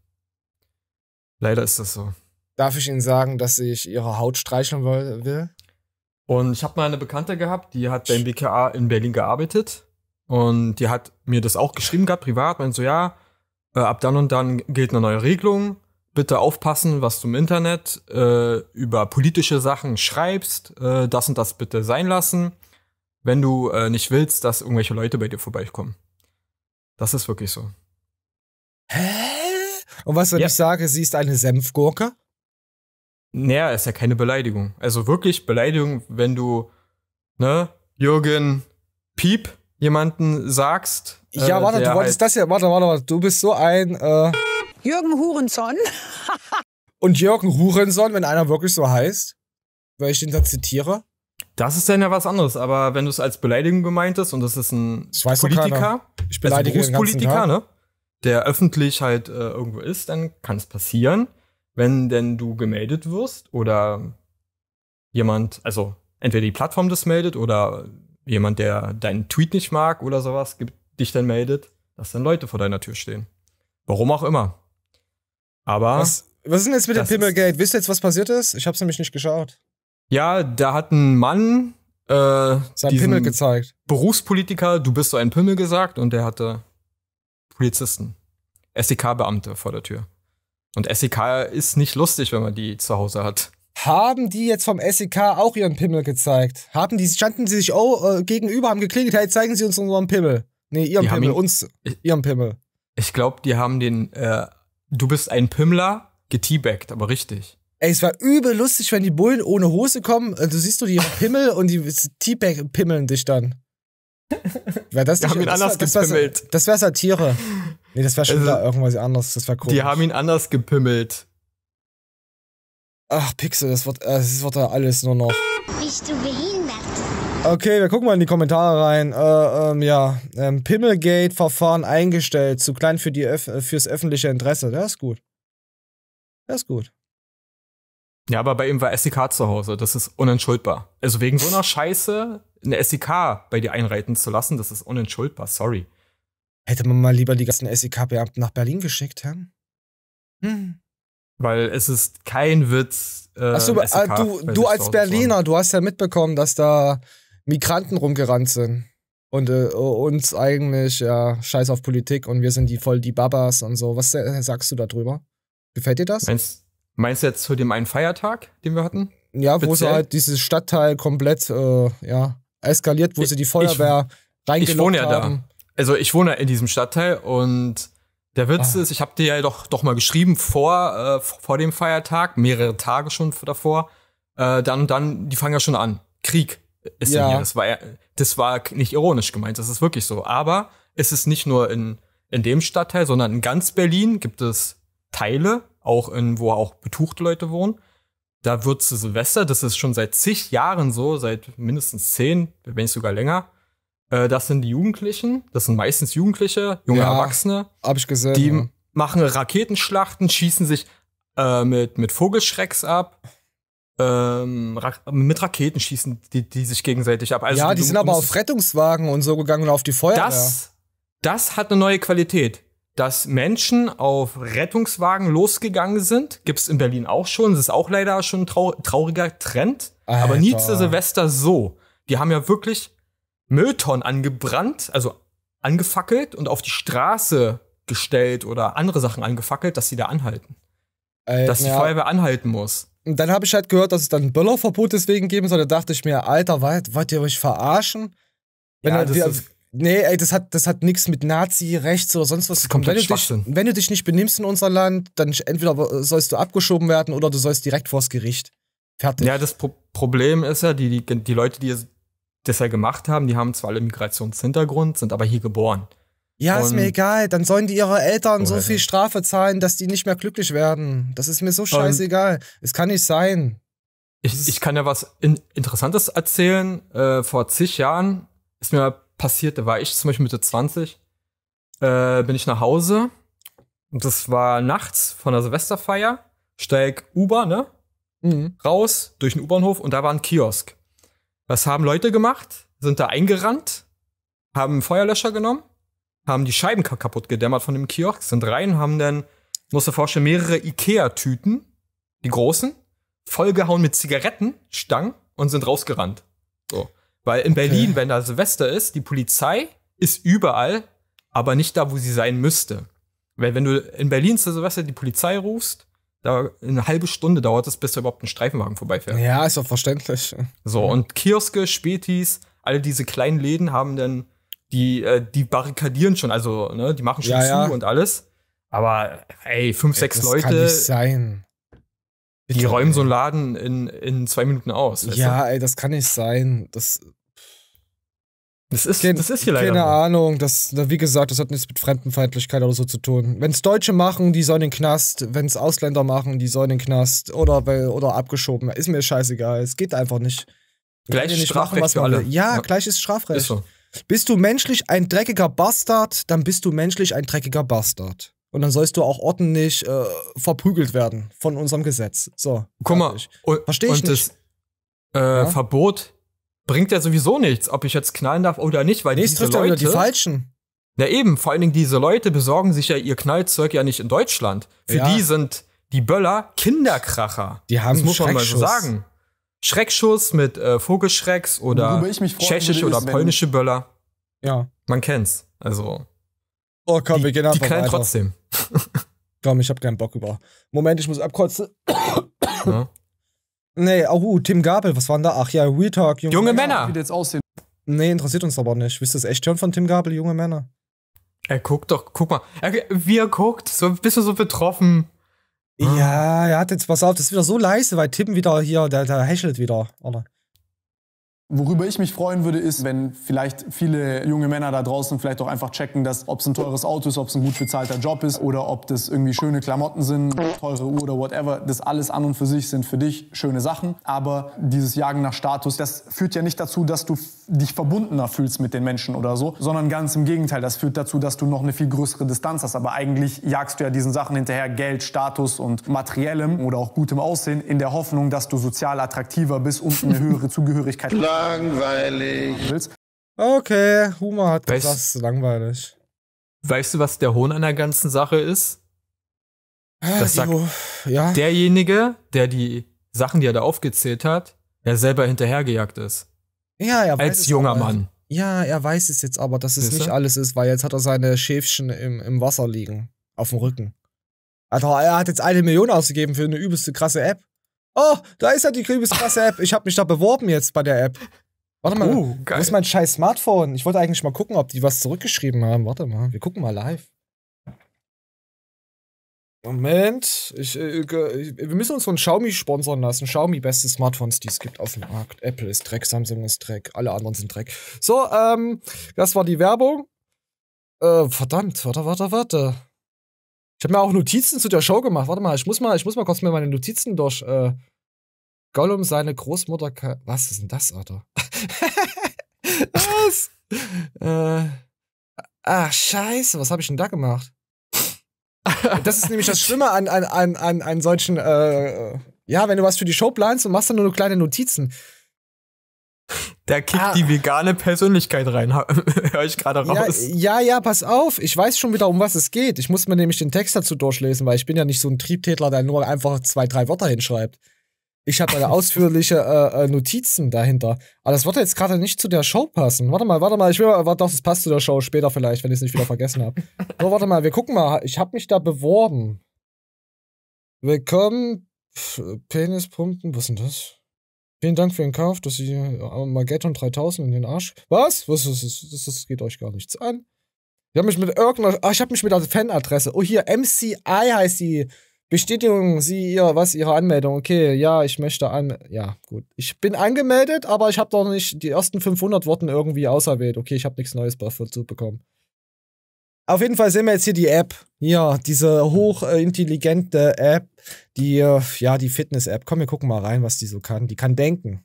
Speaker 2: Leider ist das so.
Speaker 1: Darf ich Ihnen sagen, dass ich Ihre Haut streicheln will?
Speaker 2: Und ich habe mal eine Bekannte gehabt, die hat beim BKA in Berlin gearbeitet. Und die hat mir das auch geschrieben gehabt, privat, meint so, ja, äh, ab dann und dann gilt eine neue Regelung. Bitte aufpassen, was du im Internet äh, über politische Sachen schreibst. Äh, das und das bitte sein lassen, wenn du äh, nicht willst, dass irgendwelche Leute bei dir vorbeikommen. Das ist wirklich so. Hä? Und was, wenn ja. ich sage, sie ist eine Senfgurke? Naja, ist ja keine Beleidigung. Also wirklich Beleidigung, wenn du, ne, Jürgen Piep jemanden sagst. Äh, ja, warte, du wolltest halt
Speaker 1: das ja. Warte, warte, warte. Du bist so ein. Äh
Speaker 4: Jürgen Hurenson.
Speaker 2: (laughs) und Jürgen Hurenson, wenn einer wirklich so heißt, weil ich den da zitiere. Das ist dann ja was anderes, aber wenn du es als Beleidigung gemeint hast und das ist ein das Politiker, ich beleidige also Berufspolitiker, ne, der öffentlich halt äh, irgendwo ist, dann kann es passieren, wenn denn du gemeldet wirst oder jemand, also entweder die Plattform das meldet oder jemand, der deinen Tweet nicht mag oder sowas, gibt, dich dann meldet, dass dann Leute vor deiner Tür stehen. Warum auch immer. Aber. Was, was ist denn jetzt mit dem
Speaker 1: Pimmelgate? Wisst ihr jetzt, was passiert ist? Ich hab's nämlich nicht geschaut.
Speaker 2: Ja, da hat ein Mann äh, sein Pimmel gezeigt. Berufspolitiker, du bist so ein Pimmel gesagt und der hatte Polizisten, SEK-Beamte vor der Tür. Und SEK ist nicht lustig, wenn man die zu Hause hat haben die
Speaker 1: jetzt vom SEK auch ihren Pimmel gezeigt? Haben die, standen sie sich oh, äh, gegenüber, haben geklingelt, hey, zeigen sie uns unseren Pimmel. Nee, ihren die Pimmel, ihn, uns, ich, ihren Pimmel.
Speaker 2: Ich glaube, die haben den, äh, du bist ein Pimmler, geteabaggt, aber richtig.
Speaker 1: Ey, es war übel lustig, wenn die Bullen ohne Hose kommen, also, du siehst du die (laughs) Pimmel und die Teabag pimmeln dich dann. War das nicht, die haben ihn das anders war, gepimmelt. das wäre Satire. Nee, das wäre schon also, da irgendwas anderes, das war komisch. Die
Speaker 2: haben ihn anders gepimmelt. Ach, Pixel, das wird, äh, das wird
Speaker 1: ja alles nur noch.
Speaker 4: Bist du behindert?
Speaker 1: Okay, wir gucken mal in die Kommentare rein. Äh, ähm, ja, ähm, Pimmelgate-Verfahren eingestellt, zu klein für die Öf äh, fürs öffentliche Interesse. Das ist gut. Das ist gut.
Speaker 2: Ja, aber bei ihm war SDK zu Hause. Das ist unentschuldbar. Also wegen so einer (laughs) Scheiße eine SDK bei dir einreiten zu lassen, das ist unentschuldbar. Sorry.
Speaker 1: Hätte man mal lieber die ganzen sek beamten nach Berlin geschickt, Herr?
Speaker 2: Hm. Weil es ist kein Witz. Äh, Achso, äh, du, du als
Speaker 1: Berliner, du hast ja mitbekommen, dass da Migranten rumgerannt sind. Und äh, uns eigentlich, ja, scheiß auf Politik und wir sind die voll die Babas und so. Was äh, sagst du da drüber? Gefällt dir das?
Speaker 2: Meinst, meinst du jetzt zu dem einen Feiertag, den wir hatten? Ja, wo sie halt
Speaker 1: dieses Stadtteil komplett, äh, ja, eskaliert, wo ich, sie die Feuerwehr ich, reingelockt haben. Also, ich wohne ja haben.
Speaker 2: da. Also ich wohne in diesem Stadtteil und der Witz ah. ist, ich habe dir ja doch, doch mal geschrieben vor, äh, vor dem Feiertag, mehrere Tage schon davor. Äh, dann, dann, die fangen ja schon an. Krieg ist ja. hier. Das war, das war nicht ironisch gemeint, das ist wirklich so. Aber es ist nicht nur in, in dem Stadtteil, sondern in ganz Berlin gibt es Teile, auch in, wo auch betuchte Leute wohnen. Da wird zu Silvester, das ist schon seit zig Jahren so, seit mindestens zehn, wenn nicht sogar länger, äh, das sind die Jugendlichen, das sind meistens Jugendliche, junge ja, Erwachsene.
Speaker 1: Hab ich gesehen. Die ja.
Speaker 2: machen Raketenschlachten, schießen sich äh, mit, mit Vogelschrecks ab. Ähm, Ra mit Raketen schießen die, die sich gegenseitig ab. Also ja, die sind aber auf
Speaker 1: Rettungswagen und so gegangen und auf die Feuerwehr. Das,
Speaker 2: das hat eine neue Qualität. Dass Menschen auf Rettungswagen losgegangen sind, gibt es in Berlin auch schon. Das ist auch leider schon ein trau trauriger Trend. Alter. Aber nie zu Silvester so. Die haben ja wirklich Mülltonnen angebrannt, also angefackelt und auf die Straße gestellt oder andere Sachen angefackelt, dass sie da anhalten. Äh, dass die ja. Feuerwehr anhalten muss.
Speaker 1: Und dann habe ich halt gehört, dass es dann ein Böllerverbot deswegen geben soll. Da dachte ich mir, Alter, wollt, wollt ihr euch verarschen?
Speaker 2: Wenn ja, das wir, ist
Speaker 1: nee, ey, das hat, das hat nichts mit Nazi, rechts oder sonst was zu tun. Wenn du, dich, wenn du dich nicht benimmst in unser Land, dann entweder sollst du abgeschoben werden oder du sollst direkt vors Gericht. Fertig.
Speaker 2: Ja, das Pro Problem ist ja, die, die, die Leute, die das ja halt gemacht haben, die haben zwar alle Migrationshintergrund, sind aber hier geboren. Ja, und ist mir
Speaker 1: egal. Dann sollen die ihre Eltern so viel Strafe zahlen, dass die nicht mehr glücklich werden. Das ist mir so scheißegal.
Speaker 2: Es kann nicht sein. Ich, ich kann ja was in Interessantes erzählen. Äh, vor zig Jahren ist mir passiert, da war ich zum Beispiel Mitte 20, äh, bin ich nach Hause. Und das war nachts von der Silvesterfeier. Steig Uber, ne? Mhm. Raus durch den U-Bahnhof und da war ein Kiosk. Was haben Leute gemacht? Sind da eingerannt, haben einen Feuerlöscher genommen, haben die Scheiben kaputt gedämmert von dem Kiosk, sind rein, haben dann, musst du vorstellen, mehrere Ikea-Tüten, die großen, vollgehauen mit Zigaretten, Stangen und sind rausgerannt. So. Weil in Berlin, wenn da Silvester ist, die Polizei ist überall, aber nicht da, wo sie sein müsste. Weil wenn du in Berlin zu Silvester die Polizei rufst, da eine halbe Stunde dauert es, bis da überhaupt ein Streifenwagen vorbeifährt. Ja, ist
Speaker 1: doch verständlich. So, und
Speaker 2: Kioske, Spätis, alle diese kleinen Läden haben dann, die, äh, die barrikadieren schon, also, ne, die machen schon ja, zu ja. und alles. Aber, ey, fünf, ey, sechs das Leute. Das kann nicht sein. Bitte, die räumen ey. so einen Laden in, in zwei Minuten aus. Ja,
Speaker 1: du? ey, das kann nicht sein. Das,
Speaker 2: das ist, Kein, das ist hier leider. Keine
Speaker 1: mal. Ahnung, das, wie gesagt, das hat nichts mit Fremdenfeindlichkeit oder so zu tun. Wenn es Deutsche machen, die sollen in den Knast. Wenn es Ausländer machen, die sollen in den Knast. Oder, oder abgeschoben. Ist mir scheißegal. Es geht einfach nicht.
Speaker 2: Gleiches Strafrecht machen, für alle. Ja,
Speaker 1: ja, gleiches Strafrecht. Ist so. Bist du menschlich ein dreckiger Bastard, dann bist du menschlich ein dreckiger Bastard. Und dann sollst du auch ordentlich äh, verprügelt werden von unserem Gesetz. So.
Speaker 2: Guck mal, verstehe ich und nicht. das äh, ja? Verbot bringt ja sowieso nichts, ob ich jetzt knallen darf oder nicht, weil nee, diese trifft Leute, ja die falschen. Na eben, vor allen Dingen diese Leute besorgen sich ja ihr Knallzeug ja nicht in Deutschland. Für ja. die sind die Böller Kinderkracher. Die haben das muss man mal so sagen. Schreckschuss mit äh, Vogelschrecks oder tschechische oder polnische Böller. Ja. Man kennt's. Also.
Speaker 1: Oh komm, die, wir gehen einfach Die knallen weiter. trotzdem. (laughs) komm, ich hab keinen Bock über. Moment, ich muss abkotzen. Nee, oh, uh, Tim Gabel, was waren da? Ach ja, Real Talk, junge, junge Männer. Männer. Wie jetzt aussehen. Nee, interessiert uns aber nicht. Wisst ihr das echt schon
Speaker 2: von Tim Gabel, junge Männer? Er guckt doch, guck mal. Er, wie er guckt, so, bist du so betroffen.
Speaker 5: Ja, er hat jetzt, pass auf, das ist wieder so leise, weil Tim wieder hier, der, der hechelt wieder, oder? Worüber ich mich freuen würde, ist, wenn vielleicht viele junge Männer da draußen vielleicht auch einfach checken, dass ob es ein teures Auto ist, ob es ein gut bezahlter Job ist oder ob das irgendwie schöne Klamotten sind, teure Uhr oder whatever. Das alles an und für sich sind für dich schöne Sachen. Aber dieses Jagen nach Status, das führt ja nicht dazu, dass du dich verbundener fühlst mit den Menschen oder so, sondern ganz im Gegenteil. Das führt dazu, dass du noch eine viel größere Distanz hast. Aber eigentlich jagst du ja diesen Sachen hinterher, Geld, Status und materiellem oder auch gutem Aussehen, in der Hoffnung, dass du sozial attraktiver bist und eine höhere Zugehörigkeit. hast
Speaker 2: langweilig.
Speaker 5: Okay, Humor
Speaker 1: hat
Speaker 2: weißt, gesagt, ist langweilig. Weißt du, was der Hohn an der ganzen Sache ist? Ah, das sagt ja. derjenige, der die Sachen, die er da aufgezählt hat, der selber hinterhergejagt ist. Ja, ja. Als junger aber, Mann.
Speaker 1: Ja, er weiß es jetzt aber, dass es Wisse? nicht alles ist, weil jetzt hat er seine Schäfchen im, im Wasser liegen. Auf dem Rücken. Also er hat jetzt eine Million ausgegeben für eine übelste krasse App. Oh, da ist ja die übelst App. Ich habe mich da beworben jetzt bei der App. Warte mal, uh, geil. wo ist mein scheiß Smartphone? Ich wollte eigentlich mal gucken, ob die was zurückgeschrieben haben. Warte mal, wir gucken mal live. Moment, ich, äh, ich, wir müssen uns von Xiaomi sponsern lassen. Xiaomi, beste Smartphones, die es gibt auf dem Markt. Apple ist Dreck, Samsung ist Dreck, alle anderen sind Dreck. So, ähm, das war die Werbung. Äh, verdammt, warte, warte, warte. Ich habe mir auch Notizen zu der Show gemacht. Warte mal, ich muss mal, ich muss mal kurz mir meine Notizen durch, äh, Gollum seine Großmutter. Was ist denn das, Alter? (laughs) was? äh, ach, scheiße, was habe ich denn da gemacht? Das ist nämlich das Schlimme an, an, an, an, an solchen, äh, äh ja, wenn du was für die Show planst und machst dann nur kleine
Speaker 2: Notizen. Der kickt ah. die vegane Persönlichkeit rein, (laughs) höre ich gerade raus.
Speaker 1: Ja, ja, ja, pass auf, ich weiß schon wieder, um was es geht. Ich muss mir nämlich den Text dazu durchlesen, weil ich bin ja nicht so ein Triebtätler, der nur einfach zwei, drei Wörter hinschreibt. Ich habe da ausführliche äh, äh, Notizen dahinter. Aber das wird jetzt gerade nicht zu der Show passen. Warte mal, warte mal, ich will mal, doch, das passt zu der Show später vielleicht, wenn ich es nicht wieder vergessen habe. So, warte mal, wir gucken mal. Ich habe mich da beworben. Willkommen, Penispumpen, was ist denn das? Vielen Dank für den Kauf, dass Sie Armageddon 3000 in den Arsch. Was? Was ist das? Das, das geht euch gar nichts an. Ich habe mich mit irgendeiner. Ah, ich habe mich mit einer Fanadresse. Oh, hier, MCI heißt die Bestätigung Sie ihr, was Ihre Anmeldung. Okay, ja, ich möchte an. Ja, gut. Ich bin angemeldet, aber ich habe doch nicht. Die ersten 500 Worten irgendwie auserwählt. Okay, ich habe nichts Neues dazu bekommen. Auf jeden Fall sehen wir jetzt hier die App. Ja, diese hochintelligente App, die, ja, die Fitness-App. Komm, wir gucken mal rein, was die so kann. Die kann denken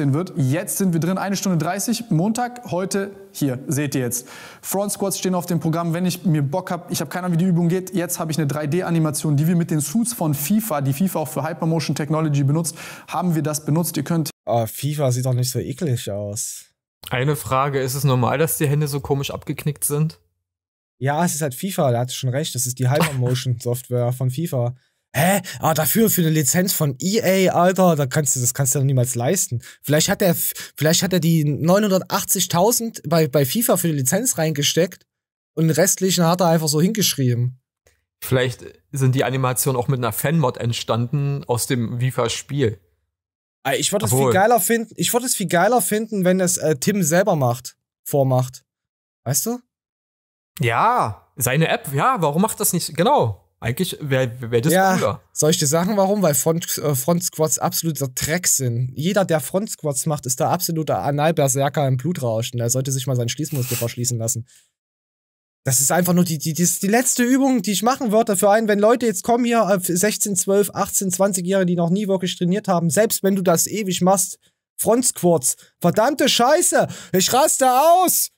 Speaker 5: wird. Jetzt sind wir drin, 1 Stunde 30, Montag, heute hier, seht ihr jetzt. Front Squats stehen auf dem Programm, wenn ich mir Bock habe, ich habe keine Ahnung, wie die Übung geht, jetzt habe ich eine 3D-Animation, die wir mit den Suits von FIFA, die FIFA auch für Hypermotion Technology benutzt, haben wir das benutzt, ihr könnt... Oh, FIFA sieht doch nicht so eklig aus.
Speaker 2: Eine Frage, ist es normal, dass die Hände
Speaker 1: so komisch abgeknickt sind? Ja, es ist halt FIFA, da hat schon recht, das ist die (laughs) Hypermotion-Software von FIFA hä, ah, dafür für eine Lizenz von EA, Alter, da kannst du, das kannst du doch niemals leisten. Vielleicht hat er, vielleicht hat er die 980.000 bei, bei FIFA für die Lizenz reingesteckt und den restlichen hat er einfach so hingeschrieben.
Speaker 2: Vielleicht sind die Animationen auch mit einer Fanmod entstanden aus dem FIFA-Spiel. Ah, ich würde es viel geiler
Speaker 1: finden, ich würde es viel geiler finden, wenn es äh, Tim selber macht, vormacht.
Speaker 2: Weißt du? Ja, seine App, ja, warum macht das nicht? Genau. Eigentlich wäre wär das ja, cooler.
Speaker 1: Soll ich warum? Weil Front, äh, Front Squats absoluter Dreck sind. Jeder, der Front Squats macht, ist der absolute Analberserker im Blutrauschen. Er sollte sich mal seinen Schließmuskel verschließen lassen. Das ist einfach nur die, die, die, die letzte Übung, die ich machen würde für einen, wenn Leute jetzt kommen hier, 16, 12, 18, 20 Jahre, die noch nie wirklich trainiert haben, selbst wenn du das ewig machst, Front Squats. Verdammte Scheiße, ich raste aus!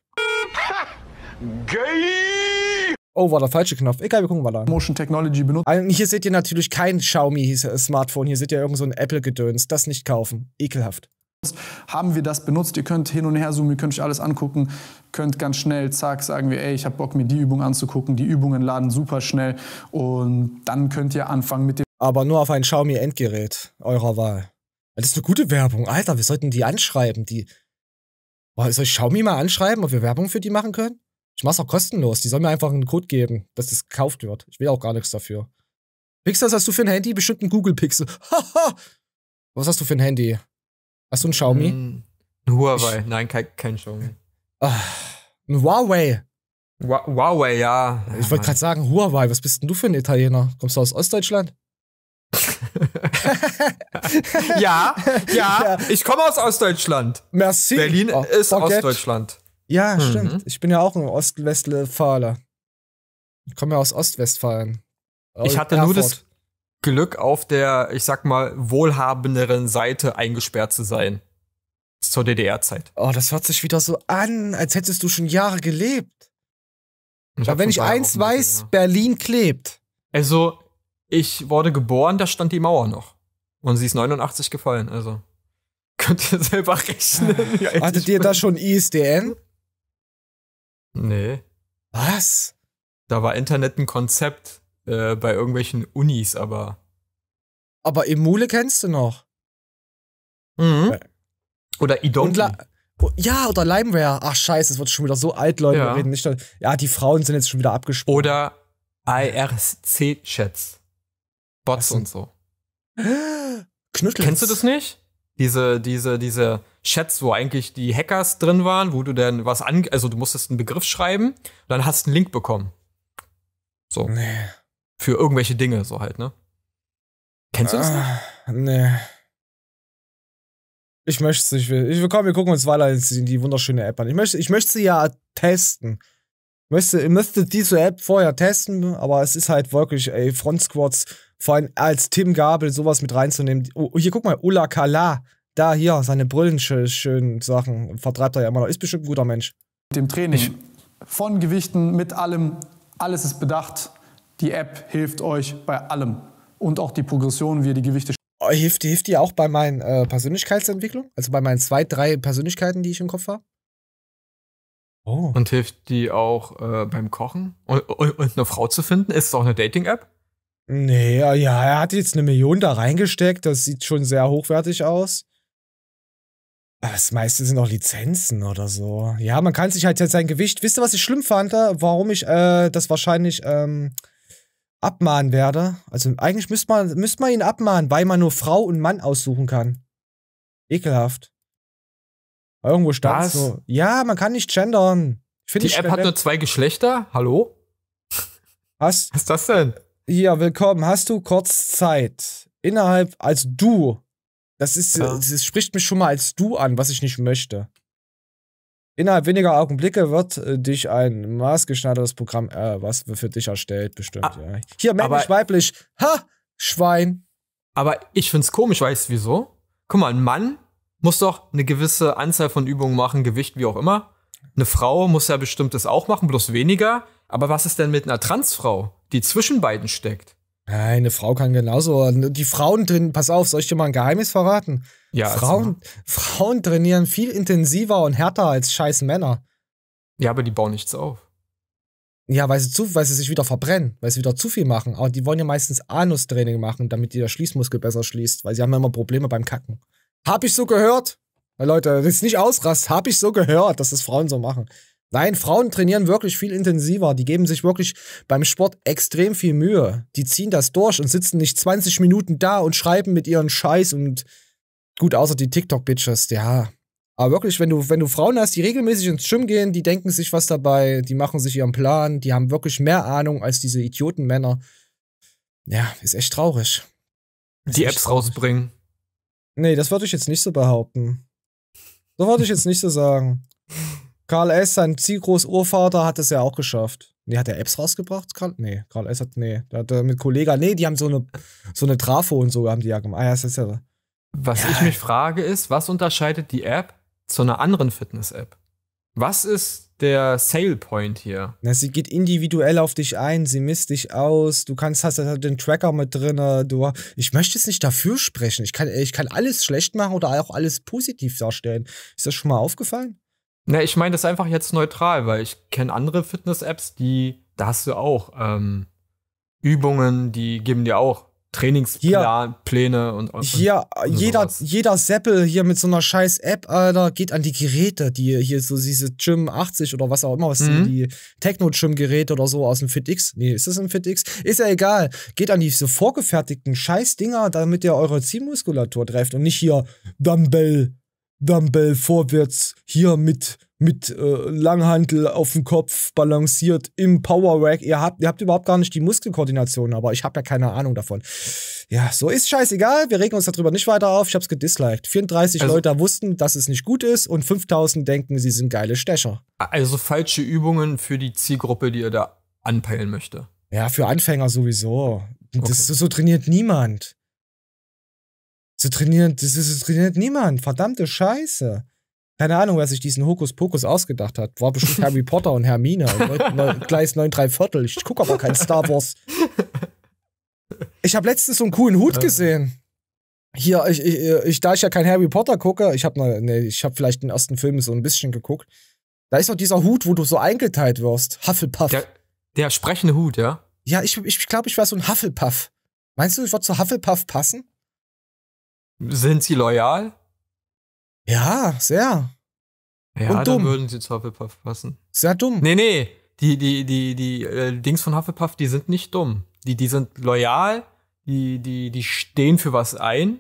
Speaker 1: (laughs) Geil! Oh, war der falsche Knopf. Egal, wir gucken mal da. Motion Technology
Speaker 5: benutzt. Also, hier seht ihr natürlich kein Xiaomi-Smartphone. Äh, hier seht ihr irgend so ein Apple-Gedöns. Das nicht kaufen. Ekelhaft. Haben wir das benutzt? Ihr könnt hin und her zoomen, ihr könnt euch alles angucken, könnt ganz schnell, zack, sagen wir, ey, ich habe Bock, mir die Übung anzugucken. Die Übungen laden super schnell und dann könnt ihr anfangen mit dem. Aber nur auf ein Xiaomi-Endgerät eurer Wahl. Das ist eine gute
Speaker 1: Werbung. Alter, wir sollten die anschreiben. Die. Boah, soll ich Xiaomi mal anschreiben, ob wir Werbung für die machen können? Ich mach's auch kostenlos. Die sollen mir einfach einen Code geben, dass das gekauft wird. Ich will auch gar nichts dafür. Pixel, was hast du für ein Handy? Bestimmt ein Google Pixel. Haha! (laughs) was hast du für ein Handy? Hast du ein Xiaomi? Hm,
Speaker 2: ein Huawei. Ich, Nein, kein, kein Xiaomi. Ah,
Speaker 1: ein Huawei.
Speaker 2: Wa Huawei, ja. Ich wollte gerade
Speaker 1: sagen, Huawei, was bist denn du für ein Italiener? Kommst du aus Ostdeutschland?
Speaker 2: ja, (laughs) ja, ja, ich komme aus Ostdeutschland. Merci. Berlin oh, ist forget. Ostdeutschland. Ja, mhm. stimmt.
Speaker 1: Ich bin ja auch ein Ostwestfaler. Ich komme ja aus Ostwestfalen.
Speaker 2: Aus ich hatte Erfurt. nur das Glück, auf der, ich sag mal, wohlhabenderen Seite eingesperrt zu sein. Zur DDR-Zeit.
Speaker 1: Oh, das hört sich wieder so an, als hättest du schon Jahre
Speaker 2: gelebt. Ich Aber wenn ich eins weiß, gesehen, ja. Berlin klebt. Also, ich wurde geboren, da stand die Mauer noch. Und sie ist 89 gefallen, also. (laughs) Könnt ihr selber rechnen. Ah. Hattet ihr da schon ISDN? Nee. Was? Da war Internet ein Konzept äh, bei irgendwelchen Unis, aber.
Speaker 1: Aber Emule kennst du noch.
Speaker 2: Mhm. Äh. Oder Idol.
Speaker 1: Oh, ja, oder Limeware. Ach scheiße, es wird schon wieder so alt, Leute. Ja. reden nicht ja, die Frauen sind jetzt schon wieder abgesprungen. Oder IRC-Chats.
Speaker 2: Bots und so. (gasps) Knüttel. Kennst du das nicht? diese, diese, diese Chats, wo eigentlich die Hackers drin waren, wo du dann was an, also du musstest einen Begriff schreiben, dann hast du einen Link bekommen. So. Nee. Für irgendwelche Dinge, so halt, ne?
Speaker 1: Kennst du das?
Speaker 3: Ah,
Speaker 2: nee.
Speaker 1: Ich möchte es nicht. Ich willkommen, wir gucken uns weiter die wunderschöne App an. Ich möchte, ich möchte sie ja testen. Ich möchte, ich möchte diese App vorher testen, aber es ist halt wirklich, ey, Front Squads vor allem als Tim Gabel sowas mit reinzunehmen. Oh, oh hier, guck mal, Ulla Kala. Da, hier, seine Brillen schönen Sachen. Vertreibt er ja immer noch. Ist bestimmt ein guter Mensch. Mit dem Training, ich
Speaker 5: von Gewichten, mit allem, alles ist bedacht. Die App hilft euch bei allem. Und auch die Progression, wie ihr die Gewichte
Speaker 1: oh, Hilft, hilft die auch bei meinen äh, Persönlichkeitsentwicklung? Also bei meinen zwei, drei Persönlichkeiten, die ich im Kopf habe?
Speaker 3: Oh.
Speaker 2: Und hilft die auch äh, beim Kochen? Und, und, und, eine Frau zu finden? Ist es auch eine Dating-App?
Speaker 1: Nee, äh, ja, er hat jetzt eine Million da reingesteckt. Das sieht schon sehr hochwertig aus. Aber Das meiste sind auch Lizenzen oder so. Ja, man kann sich halt jetzt sein Gewicht. Wisst ihr, was ich schlimm fand? Äh, warum ich äh, das wahrscheinlich ähm, abmahnen werde? Also, eigentlich müsste man, müsste man ihn abmahnen, weil man nur Frau und Mann aussuchen kann. Ekelhaft. Irgendwo stand so. Ja, man kann nicht gendern. Die App hat nur
Speaker 2: zwei Geschlechter?
Speaker 1: Hallo? Was? Was ist das denn? Ja, willkommen, hast du kurz Zeit? Innerhalb, als du. Das ist, ja. das spricht mich schon mal als du an, was ich nicht möchte. Innerhalb weniger Augenblicke wird äh, dich ein maßgeschneidertes Programm, äh, was für dich erstellt, bestimmt. Ah, ja. Hier, männlich,
Speaker 2: weiblich, ha, Schwein. Aber ich find's komisch, weißt du wieso? Guck mal, ein Mann muss doch eine gewisse Anzahl von Übungen machen, Gewicht, wie auch immer. Eine Frau muss ja bestimmt das auch machen, bloß weniger. Aber was ist denn mit einer Transfrau? die zwischen beiden steckt.
Speaker 1: Nein, eine Frau kann genauso. Die Frauen trainieren, pass auf, soll ich dir mal ein Geheimnis verraten? Ja. Frauen, Frauen trainieren viel intensiver und härter als scheiß Männer. Ja, aber die bauen nichts auf. Ja, weil sie, zu, weil sie sich wieder verbrennen, weil sie wieder zu viel machen. Aber die wollen ja meistens Anustraining machen, damit der Schließmuskel besser schließt, weil sie haben ja immer Probleme beim Kacken. Hab ich so gehört? Leute, das ist nicht ausrast, hab ich so gehört, dass das Frauen so machen. Nein, Frauen trainieren wirklich viel intensiver. Die geben sich wirklich beim Sport extrem viel Mühe. Die ziehen das durch und sitzen nicht 20 Minuten da und schreiben mit ihren Scheiß und gut, außer die TikTok-Bitches, ja. Aber wirklich, wenn du, wenn du Frauen hast, die regelmäßig ins Gym gehen, die denken sich was dabei, die machen sich ihren Plan, die haben wirklich mehr Ahnung als diese Idioten-Männer. Ja, ist echt traurig. Ist die Apps traurig. rausbringen. Nee, das würde ich jetzt nicht so behaupten. Das würde ich jetzt nicht so sagen. Karl S., sein Zielgroß Urvater, hat es ja auch geschafft. Nee, hat er Apps rausgebracht? Karl, nee, Karl S. hat, nee, da hat er mit Kollega, nee, die haben so eine, so eine Trafo und so haben die ja gemacht. Ah, ja, ist ja.
Speaker 2: Was ja. ich mich frage ist, was unterscheidet die App zu einer anderen Fitness-App? Was ist der Sale Point hier?
Speaker 1: Na, sie geht individuell auf dich ein, sie misst dich aus, du kannst hast den Tracker mit drin, äh, du ich möchte es nicht dafür sprechen. Ich kann ich kann alles schlecht machen oder auch alles positiv darstellen. Ist das schon mal aufgefallen?
Speaker 2: Na, ich meine das einfach jetzt neutral, weil ich kenne andere Fitness-Apps, die, da hast du auch ähm, Übungen, die geben dir auch Trainingspläne und, und hier und äh, jeder jeder Seppel
Speaker 1: hier mit so einer scheiß App Alter geht an die Geräte die hier so diese Gym 80 oder was auch immer was mhm. die Techno Gym Geräte oder so aus dem FitX nee ist das ein FitX ist ja egal geht an diese vorgefertigten scheiß Dinger damit ihr eure Zielmuskulatur trefft und nicht hier Dumbbell Dumbbell vorwärts, hier mit, mit äh, Langhantel auf dem Kopf balanciert im Power Rack. Ihr habt, ihr habt überhaupt gar nicht die Muskelkoordination, aber ich habe ja keine Ahnung davon. Ja, so ist scheißegal. Wir regen uns darüber nicht weiter auf. Ich hab's gedisliked. 34 also, Leute wussten, dass es nicht gut ist und 5000 denken, sie sind geile Stecher.
Speaker 2: Also falsche Übungen für die Zielgruppe, die ihr da anpeilen möchte.
Speaker 1: Ja, für Anfänger sowieso. Das, okay. So trainiert niemand. Sie trainieren, das, das, das trainiert niemand. Verdammte Scheiße. Keine Ahnung, wer sich diesen Hokuspokus ausgedacht hat. War bestimmt Harry (laughs) Potter und Hermine. Gleis 9, 3 Viertel. Ich gucke aber kein Star Wars. Ich habe letztens so einen coolen Hut gesehen. Hier, ich, ich, ich, da ich ja kein Harry Potter gucke, ich habe ne, hab vielleicht den ersten Film so ein bisschen geguckt. Da ist noch dieser Hut, wo du so eingeteilt wirst. Hufflepuff. Der,
Speaker 2: der sprechende Hut, ja?
Speaker 1: Ja, ich glaube, ich, glaub, ich wäre so ein Hufflepuff. Meinst du, ich würde zu Hufflepuff passen?
Speaker 2: Sind sie loyal?
Speaker 1: Ja, sehr.
Speaker 2: Ja, Und dann würden sie zu Hufflepuff passen. Sehr dumm. Nee, nee. Die, die, die, die äh, Dings von Hufflepuff, die sind nicht dumm. Die, die sind loyal, die, die, die stehen für was ein.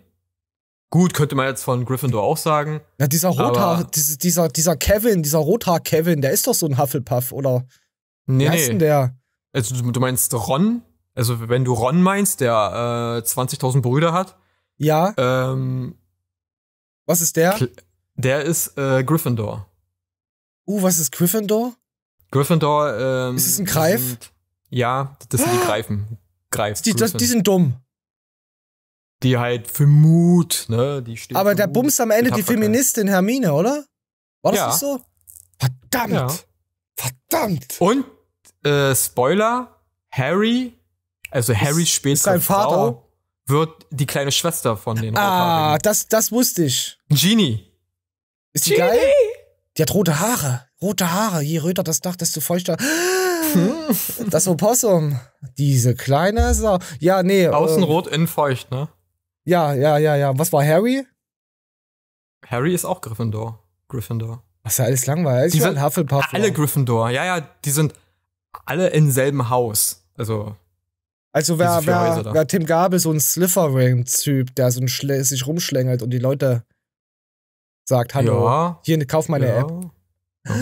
Speaker 2: Gut, könnte man jetzt von Gryffindor auch sagen. Ja, dieser Rothaar,
Speaker 1: dieser, dieser, dieser Kevin, dieser Rothaar-Kevin, der ist doch so ein Hufflepuff, oder? Nee, Wie heißt denn der?
Speaker 2: Also, du meinst Ron? Also, wenn du Ron meinst, der äh, 20.000 Brüder hat, ja. Ähm, was ist der? Der ist äh, Gryffindor.
Speaker 1: Uh, was ist Gryffindor?
Speaker 2: Gryffindor. Ähm, ist es ein Greif? Sind, ja, das sind die ah! Greifen. Greif. Die, das, die sind dumm. Die halt für Mut, ne? Die stehen Aber da bumst am Ende die Feministin
Speaker 1: Hermine, oder? War das ja. nicht so? Verdammt! Ja.
Speaker 2: Verdammt! Und, äh, Spoiler, Harry, also Harrys spätere ist Vater wird die kleine Schwester von den Ah,
Speaker 1: das, das wusste ich.
Speaker 2: Genie.
Speaker 1: Ist die Genie. geil? Die hat rote Haare. Rote Haare. Je röter das Dach, desto feuchter. (laughs) Das Opossum. Diese kleine Sau. Ja, nee. Außen ähm, rot,
Speaker 2: innen feucht, ne?
Speaker 1: Ja, ja, ja, ja. Was war Harry?
Speaker 2: Harry ist auch Gryffindor. Gryffindor.
Speaker 1: Was ist ja alles langweilig. Die sind
Speaker 2: Hufflepuff. Alle Gryffindor. Ja, ja, die sind alle im selben Haus. Also also wer, wer,
Speaker 1: wer Tim Gabel so ein Sliffering-Typ, der so ein sich rumschlängelt und die Leute sagt, hallo, ja, hier, kauf meine ja. App.
Speaker 3: Ja.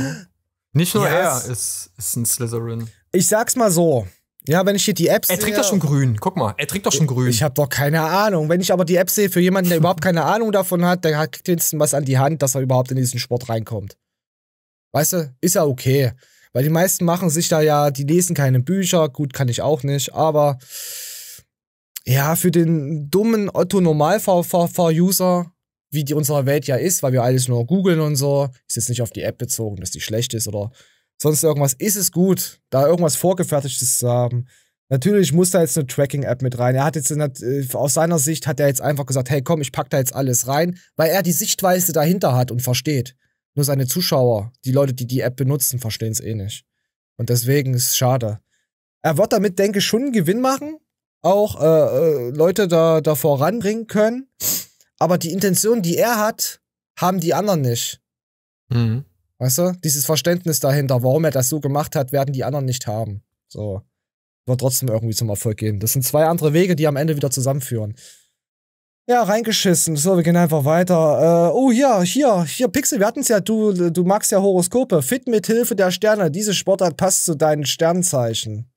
Speaker 3: Nicht nur yes.
Speaker 1: er
Speaker 2: ist, ist ein Slytherin. Ich sag's mal so. Ja, wenn ich hier die Apps sehe. Er trägt doch schon grün. Guck mal,
Speaker 1: er trägt doch schon grün. Ich habe doch keine Ahnung. Wenn ich aber die App sehe für jemanden, der (laughs) überhaupt keine Ahnung davon hat, der kriegt wenigstens was an die Hand, dass er überhaupt in diesen Sport reinkommt. Weißt du, ist ja okay. Weil die meisten machen sich da ja, die lesen keine Bücher, gut, kann ich auch nicht, aber ja, für den dummen Otto Normal Normalfahr-User, wie die unsere Welt ja ist, weil wir alles nur googeln und so, ist jetzt nicht auf die App bezogen, dass die schlecht ist oder sonst irgendwas, ist es gut, da irgendwas Vorgefertigtes zu haben. Natürlich muss da jetzt eine Tracking-App mit rein. Er hat jetzt äh, aus seiner Sicht hat er jetzt einfach gesagt, hey komm, ich pack da jetzt alles rein, weil er die Sichtweise dahinter hat und versteht. Nur seine Zuschauer, die Leute, die die App benutzen, verstehen es eh nicht. Und deswegen ist es schade. Er wird damit, denke ich, schon einen Gewinn machen, auch äh, äh, Leute da, da voranbringen können. Aber die Intention, die er hat, haben die anderen nicht. Mhm. Weißt du? Dieses Verständnis dahinter, warum er das so gemacht hat, werden die anderen nicht haben. So. Wird trotzdem irgendwie zum Erfolg gehen. Das sind zwei andere Wege, die am Ende wieder zusammenführen. Ja, reingeschissen. So, wir gehen einfach weiter. Äh, oh, hier, hier, hier, Pixel, wir hatten es ja, du, du magst ja Horoskope. Fit mit Hilfe der Sterne. Diese Sportart passt zu deinen Sternzeichen.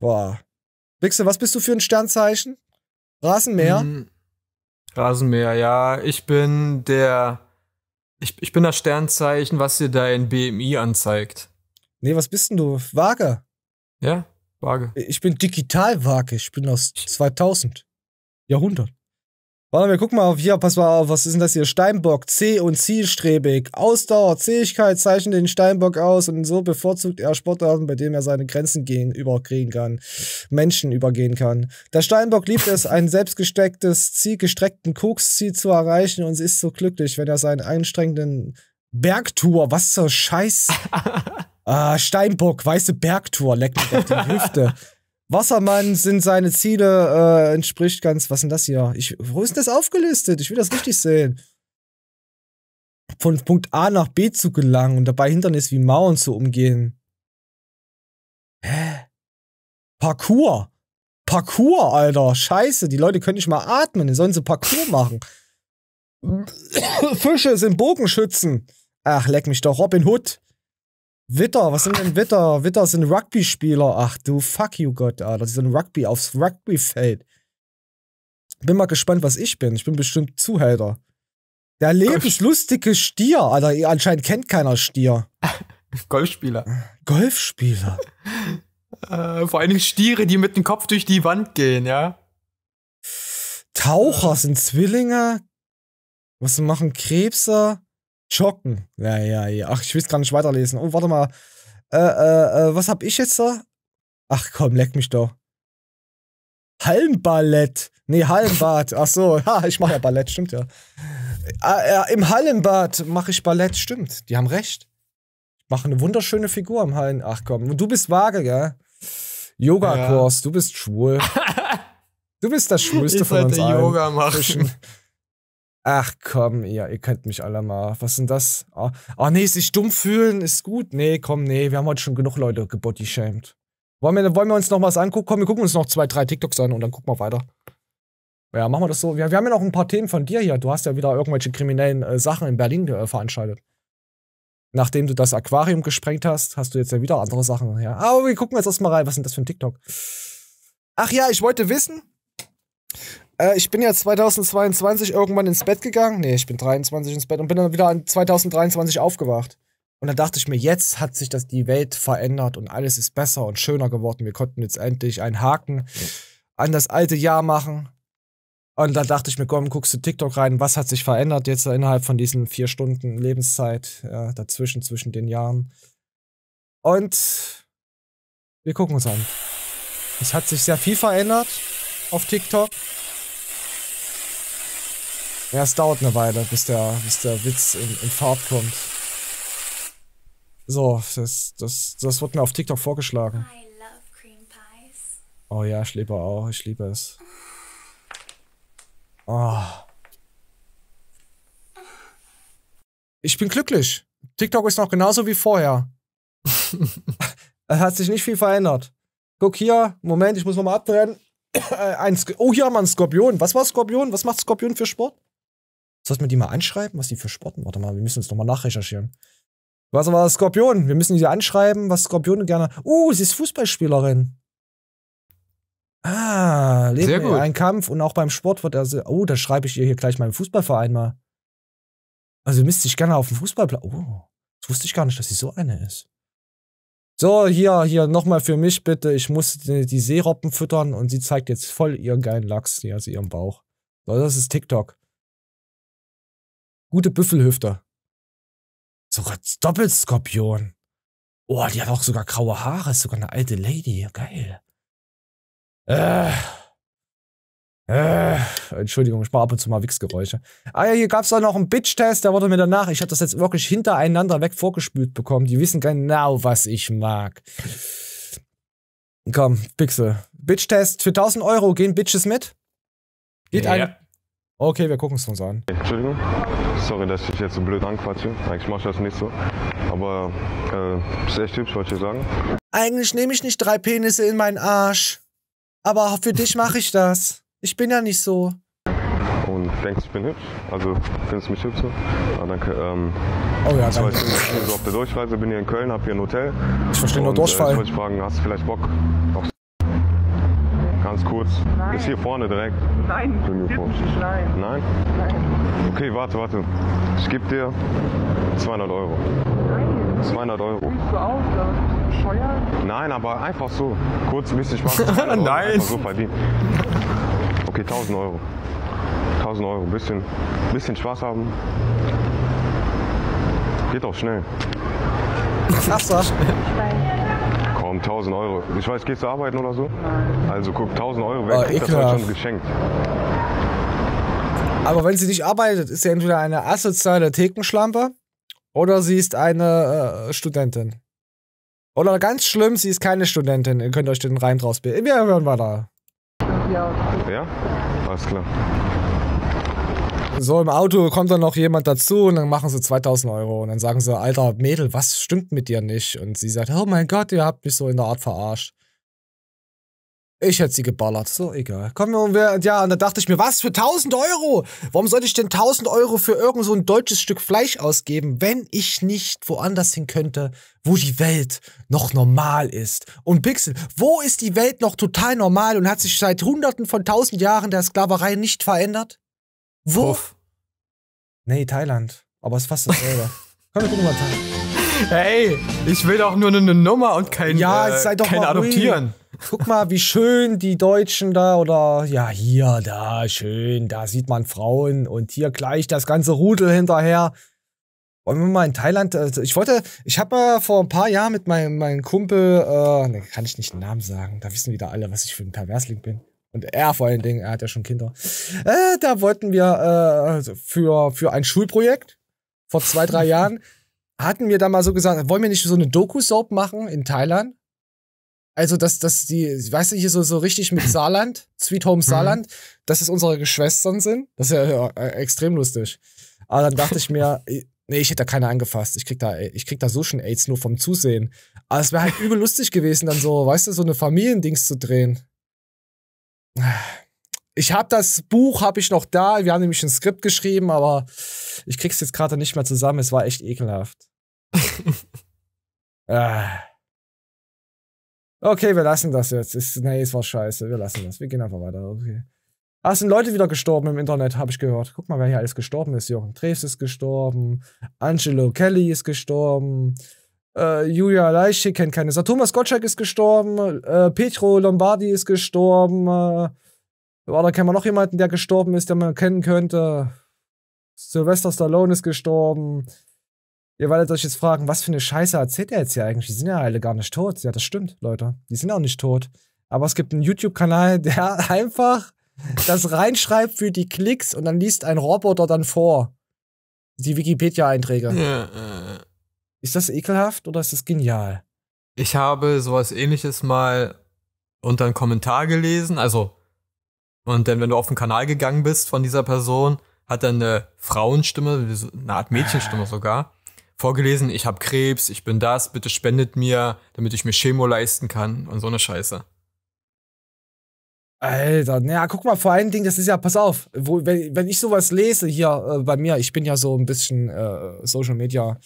Speaker 2: Boah. Pixel,
Speaker 1: was bist du für ein Sternzeichen? Rasenmäher? Hm,
Speaker 2: Rasenmäher, ja. Ich bin der. Ich, ich bin das Sternzeichen, was dir dein BMI anzeigt.
Speaker 1: Nee, was bist denn du? Waage?
Speaker 2: Ja, Waage. Ich bin digital
Speaker 1: Waage. Ich bin aus 2000. Jahrhundert. Warte, wir gucken mal auf hier, pass mal auf, was ist denn das hier? Steinbock, C und zielstrebig. Ausdauer, Zähigkeit zeichnen den Steinbock aus und so bevorzugt er Sportarten, bei denen er seine Grenzen gehen, überkriegen kann, Menschen übergehen kann. Der Steinbock liebt es, ein selbstgestecktes Ziel, gestreckten Koksziel zu erreichen und ist so glücklich, wenn er seinen anstrengenden Bergtour, was zur Scheiß? (laughs) ah, Steinbock, weiße Bergtour, leckt mich auf die Hüfte. Wassermann sind seine Ziele, äh, entspricht ganz. Was denn das hier? Ich, wo ist das aufgelistet? Ich will das richtig sehen. Von Punkt A nach B zu gelangen und dabei Hindernis wie Mauern zu umgehen. Hä? Parkour. Parkour, Alter. Scheiße, die Leute können nicht mal atmen, sollen sie Parkour machen. Fische sind Bogenschützen. Ach, leck mich doch, Robin Hood. Witter, was sind denn Witter? Witter sind Rugby-Spieler. Ach du fuck you Gott, Alter. Die sind Rugby aufs Rugby-Feld. Bin mal gespannt, was ich bin. Ich bin bestimmt Zuhälter. Der lebenslustige Stier, Alter. Anscheinend kennt keiner Stier.
Speaker 5: (laughs) Golfspieler.
Speaker 1: Golfspieler.
Speaker 5: (laughs) äh, vor allem Stiere, die mit dem Kopf durch
Speaker 2: die Wand gehen, ja.
Speaker 1: Taucher sind Zwillinge. Was machen Krebse? Joggen. Ja, ja, ja. Ach, ich will es gar nicht weiterlesen. Oh, warte mal. Äh, äh, äh, was hab ich jetzt da? Ach komm, leck mich doch. Hallenballett. Nee, Hallenbad. Ach so, ha, ich mache ja Ballett, stimmt ja. Äh, äh, Im Hallenbad mache ich Ballett, stimmt. Die haben recht. Ich mache eine wunderschöne Figur am Hallen. Ach komm, du bist vage, gell? Yoga-Kurs, ja. du bist schwul. (laughs) Du bist das Schwulste ich von uns allen. Yoga machen. Zwischen, Ach komm, ihr, ihr kennt mich alle mal. Was sind das? Ah, ah nee, sich dumm fühlen ist gut. Nee, komm, nee, wir haben heute schon genug Leute gebodyshamed. Wollen wir, wollen wir uns noch was angucken? Komm, wir gucken uns noch zwei, drei TikToks an und dann gucken wir weiter. Ja, machen wir das so. Wir, wir haben ja noch ein paar Themen von dir hier. Du hast ja wieder irgendwelche kriminellen äh, Sachen in Berlin äh, veranstaltet. Nachdem du das Aquarium gesprengt hast, hast du jetzt ja wieder andere Sachen. Ja. Aber wir gucken jetzt erstmal rein, was sind das für ein TikTok? Ach ja, ich wollte wissen, äh, ich bin ja 2022 irgendwann ins Bett gegangen. Nee, ich bin 23 ins Bett und bin dann wieder 2023 aufgewacht. Und dann dachte ich mir, jetzt hat sich das die Welt verändert und alles ist besser und schöner geworden. Wir konnten jetzt endlich einen Haken an das alte Jahr machen. Und dann dachte ich mir, komm, guckst du TikTok rein, was hat sich verändert jetzt innerhalb von diesen vier Stunden Lebenszeit ja, dazwischen, zwischen den Jahren. Und wir gucken uns an. Es hat sich sehr viel verändert auf TikTok. Ja, es dauert eine Weile, bis der, bis der Witz in, in Fahrt kommt. So, das, das, das wird mir auf TikTok vorgeschlagen. Oh ja, ich liebe auch, ich liebe es. Oh. Ich bin glücklich. TikTok ist noch genauso wie vorher. (laughs) es hat sich nicht viel verändert. Guck hier, Moment, ich muss nochmal abtrennen. Äh, ein oh, hier haben wir einen Skorpion. Was war Skorpion? Was macht Skorpion für Sport? Sollten wir die mal anschreiben, was die für Sporten? Warte mal, wir müssen uns nochmal nachrecherchieren. Was war Skorpion? Wir müssen die anschreiben, was Skorpione gerne. Uh, sie ist Fußballspielerin. Ah, lebt Sehr gut. ein Kampf und auch beim Sport wird er. Also, oh, da schreibe ich ihr hier gleich meinen Fußballverein mal. Also misst sich gerne auf dem Fußballplatz. Oh, das wusste ich gar nicht, dass sie so eine ist. So, hier, hier, nochmal für mich bitte. Ich muss die, die Seeroppen füttern und sie zeigt jetzt voll ihren geilen Lachs, hier, also ihrem Bauch. So, das ist TikTok. Gute Büffelhüfter. So Doppelskorpion. Oh, die hat auch sogar graue Haare, ist sogar eine alte Lady. Geil. Äh. Äh, Entschuldigung, ich mache ab und zu mal Wichsgeräusche. Ah ja, hier gab es auch noch einen Bitch-Test, der wurde mir danach, ich habe das jetzt wirklich hintereinander weg vorgespült bekommen. Die wissen genau, was ich mag. Komm, Pixel. Bitch-Test für 1000 Euro, gehen Bitches mit? Geht ja. eine Okay, wir gucken es uns an.
Speaker 3: Entschuldigung. Sorry, dass ich jetzt so blöd anquatsche. Eigentlich mache ich das nicht so. Aber äh, ist echt hübsch, wollte ich sagen.
Speaker 1: Eigentlich nehme ich nicht drei Penisse in meinen Arsch. Aber für dich mache ich das. Ich bin ja nicht so.
Speaker 3: Und denkst, du, ich bin hübsch? Also findest du mich hübsch so? Ah, danke. Ähm, oh ja, danke. Ich bin so auf der Durchreise, bin hier in Köln, hab hier ein Hotel. Ich verstehe nur äh, Durchfall. Äh, ich wollte fragen, hast du vielleicht Bock auf ganz kurz. Nein. Ist hier vorne direkt. Nein, Nein. Nein? Nein. Okay, warte, warte. Ich gebe dir 200 Euro. Nein. 200 Euro. Willst du auch, bescheuert? Nein, aber einfach so. Kurz, wichtig machen. (laughs) nice. So Okay, 1000 Euro. 1000 Euro. Bisschen, bisschen Spaß haben. Geht auch schnell. Ach (laughs)
Speaker 1: so. Schnell.
Speaker 3: Warum 1000 Euro. Ich weiß, gehst du arbeiten oder so? Also guck, 1000 Euro, wer oh, ah, kriegt das heute schon geschenkt? Aber wenn sie nicht arbeitet,
Speaker 1: ist sie entweder eine asoziale Thekenschlampe oder sie ist eine äh, Studentin. Oder ganz schlimm, sie ist keine Studentin. Ihr könnt euch den Reim draus bilden. Wir hören weiter.
Speaker 3: Ja? Alles klar
Speaker 1: so im Auto kommt dann noch jemand dazu und dann machen sie 2000 Euro und dann sagen sie, alter Mädel, was stimmt mit dir nicht? Und sie sagt, oh mein Gott, ihr habt mich so in der Art verarscht. Ich hätte sie geballert, so egal. Komm, und ja, und dann dachte ich mir, was für 1000 Euro? Warum sollte ich denn 1000 Euro für irgend so ein deutsches Stück Fleisch ausgeben, wenn ich nicht woanders hin könnte, wo die Welt noch normal ist? Und Pixel, wo ist die Welt noch total normal und hat sich seit hunderten von tausend Jahren der Sklaverei nicht verändert? Wuff. Nee, Thailand. Aber es ist fast dasselbe.
Speaker 2: (laughs) Komm, wir gucken mal Thailand. Hey, ich will doch nur eine Nummer und kein, ja, äh, sei doch kein mal Adoptieren. Ruhig.
Speaker 1: Guck mal, wie schön die Deutschen da oder ja, hier, da, schön, da sieht man Frauen und hier gleich das ganze Rudel hinterher. Wollen wir mal in Thailand, also ich wollte, ich habe mal vor ein paar Jahren mit meinem, meinem Kumpel, äh, ne, kann ich nicht den Namen sagen, da wissen wieder alle, was ich für ein Perversling bin. Und er vor allen Dingen, er hat ja schon Kinder. Äh, da wollten wir äh, also für, für ein Schulprojekt vor zwei, drei (laughs) Jahren, hatten wir da mal so gesagt, wollen wir nicht so eine Doku-Soap machen in Thailand? Also, dass, dass die, weißt du, hier so, so richtig mit (laughs) Saarland, Sweet Home mhm. Saarland, dass es unsere Geschwistern sind. Das ist ja äh, extrem lustig. Aber dann dachte ich mir, (laughs) nee, ich hätte da keiner angefasst. Ich krieg da, ich krieg da so schon Aids nur vom Zusehen. Aber es wäre halt übel lustig gewesen, dann so, weißt du, so eine Familiendings zu drehen. Ich habe das Buch, habe ich noch da. Wir haben nämlich ein Skript geschrieben, aber ich krieg's jetzt gerade nicht mehr zusammen. Es war echt ekelhaft. (laughs) Ah. okay, wir lassen das jetzt. Ist, nee, es war scheiße. Wir lassen das. Wir gehen einfach weiter. Okay. Ah, es sind Leute wieder gestorben im Internet, habe ich gehört. Guck mal, wer hier alles gestorben ist. Jochen Treves ist gestorben. Angelo Kelly ist gestorben. Äh, Julia Leischik kennt keine Sau. Thomas Gottschalk ist gestorben. Äh, Petro Lombardi ist gestorben. Äh, oder kennen wir noch jemanden, der gestorben ist, den man kennen könnte? Sylvester Stallone ist gestorben. Ihr werdet euch jetzt fragen, was für eine Scheiße erzählt er jetzt hier eigentlich? Die sind ja alle gar nicht tot. Ja, das stimmt, Leute. Die sind auch nicht tot. Aber es gibt einen YouTube-Kanal, (laughs) der einfach das reinschreibt für die Klicks und dann liest ein Roboter dann vor. Die Wikipedia-Einträge. Ja,
Speaker 2: äh.
Speaker 1: Ist das ekelhaft oder ist das
Speaker 2: genial? Ich habe sowas ähnliches mal unter einen Kommentar gelesen, also und dann, wenn du auf den Kanal gegangen bist von dieser Person, hat dann eine Frauenstimme, eine Art Mädchenstimme ah. sogar, vorgelesen, ich habe Krebs, ich bin das, bitte spendet mir, damit ich mir Chemo leisten kann und so eine Scheiße.
Speaker 1: Alter, naja, guck mal, vor allen Dingen, das ist ja, pass auf, wo, wenn, wenn ich sowas lese hier äh, bei mir, ich bin ja so ein bisschen äh, Social Media,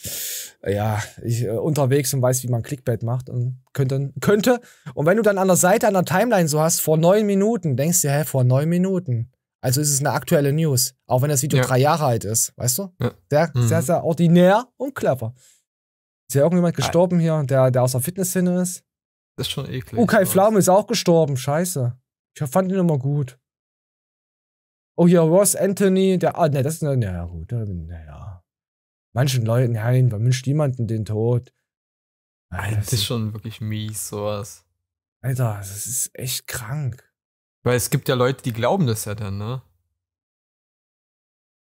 Speaker 1: äh, ja, ich, äh, unterwegs und weiß, wie man Clickbait macht und könnte, könnte. Und wenn du dann an der Seite, an der Timeline so hast, vor neun Minuten, denkst du, hä, vor neun Minuten. Also ist es eine aktuelle News, auch wenn das Video ja. drei Jahre alt ist, weißt du? Ja. Sehr, mhm. sehr, sehr ordinär und clever. Ist ja irgendjemand gestorben hier, der, der aus der Fitness-Szene ist? Das ist schon eklig. Uh, Kai Flaum ist auch gestorben, scheiße. Ich fand ihn immer gut. Oh, hier Ross Anthony, der, ah, ne, das ist, naja, gut, naja. Manchen Leuten, nein, man wünscht jemanden den Tod.
Speaker 2: Ah, Alter, das ist schon wirklich mies, sowas.
Speaker 1: Alter, das ist echt krank.
Speaker 2: Weil es gibt ja Leute, die glauben das ja dann, ne?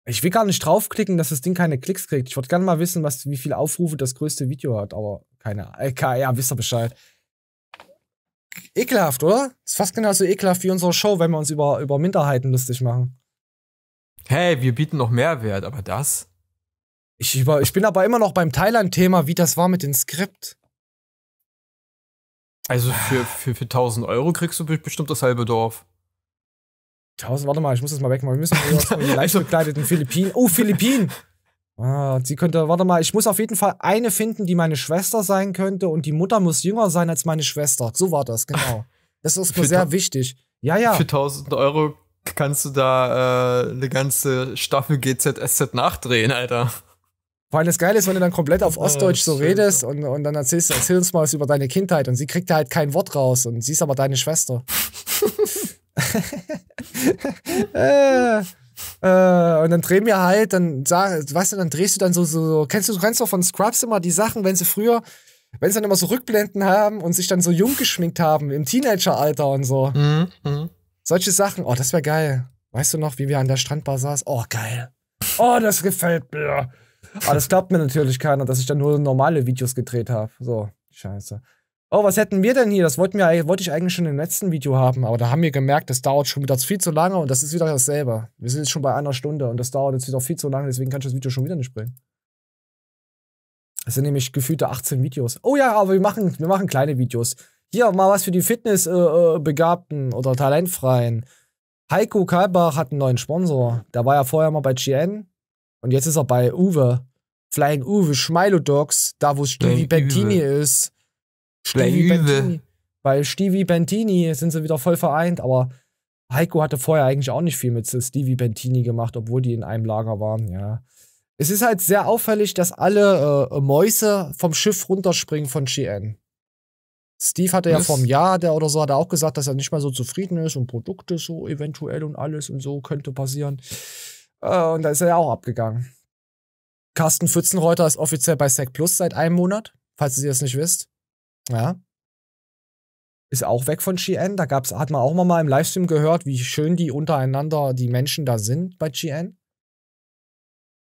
Speaker 1: Ich will gar nicht draufklicken, dass das Ding keine Klicks kriegt. Ich würde gerne mal wissen, was, wie viele Aufrufe das größte Video hat, aber keine. Äh, ja, wisst ihr Bescheid ekelhaft, oder? Ist fast genauso ekelhaft wie unsere Show, wenn wir uns über, über Minderheiten lustig machen.
Speaker 2: Hey, wir bieten noch Mehrwert, aber
Speaker 1: das? Ich, über, ich bin aber immer noch beim Thailand-Thema, wie das war mit dem Skript.
Speaker 2: Also für, für, für 1000 Euro kriegst du bestimmt das halbe Dorf.
Speaker 1: 1000, warte mal, ich muss das mal wegmachen. Wir müssen (laughs) hier also, leicht bekleideten Philippinen. Oh, Philippinen! Ah, sie könnte, warte mal, ich muss auf jeden Fall eine finden, die meine Schwester sein könnte und die Mutter muss jünger sein als meine Schwester. So war das, genau. (laughs) Das ist mir sehr wichtig.
Speaker 2: Ja, ja. Für 1000 Euro kannst du da äh, eine ganze Staffel GZSZ nachdrehen, Alter.
Speaker 1: Weil das Geile ist, wenn du dann komplett auf ah, Ostdeutsch so redest und, und dann erzählst, erzähl uns mal was über deine Kindheit und sie kriegt da halt kein Wort raus und sie ist aber deine Schwester. (laughs) (laughs) äh. Äh, und dann drehen wir halt, dann sag, weißt du, dann drehst du dann so, so, so kennst du, du kennst doch von Scrubs immer die Sachen, wenn sie früher, wenn sie dann immer so Rückblenden haben und sich dann so jung geschminkt haben, im Teenageralter und so.
Speaker 3: Mhm, mh.
Speaker 1: Solche Sachen, oh, das wäre geil. Weißt du noch, wie wir an der Strandbar saßen? Oh, geil.
Speaker 3: Oh, das gefällt mir. Aber das
Speaker 1: glaubt mir natürlich keiner, dass ich dann nur normale Videos gedreht habe. So, scheiße. Oh, was hätten wir denn hier? Das wollten wir, wollte ich eigentlich schon im letzten Video haben, aber da haben wir gemerkt, das dauert schon wieder viel zu lange und das ist wieder dasselbe. Wir sind jetzt schon bei einer Stunde und das dauert jetzt wieder viel zu lange, deswegen kann ich das Video schon wieder nicht bringen. Das sind nämlich gefühlte 18 Videos. Oh ja, aber wir machen, wir machen kleine Videos. Hier mal was für die Fitnessbegabten äh, äh oder Talentfreien. Heiko Kalbach hat einen neuen Sponsor. Der war ja vorher mal bei GN und jetzt ist er bei Uwe. Flying Uwe Schmilo da wo Stevie Bettini ist. Stivi Bentini. Weil Stevie Bentini sind sie wieder voll vereint, aber Heiko hatte vorher eigentlich auch nicht viel mit Stevie Bentini gemacht, obwohl die in einem Lager waren, ja. Es ist halt sehr auffällig, dass alle äh, Mäuse vom Schiff runterspringen von GN. Steve hatte ja das vor einem Jahr der oder so hat er auch gesagt, dass er nicht mal so zufrieden ist und Produkte so eventuell und alles und so könnte passieren. Äh, und da ist er ja auch abgegangen. Carsten Pfützenreuter ist offiziell bei SEC Plus seit einem Monat, falls ihr es nicht wisst. Ja. Ist auch weg von GN. Da gab's, hat man auch mal im Livestream gehört, wie schön die untereinander, die Menschen da sind bei GN.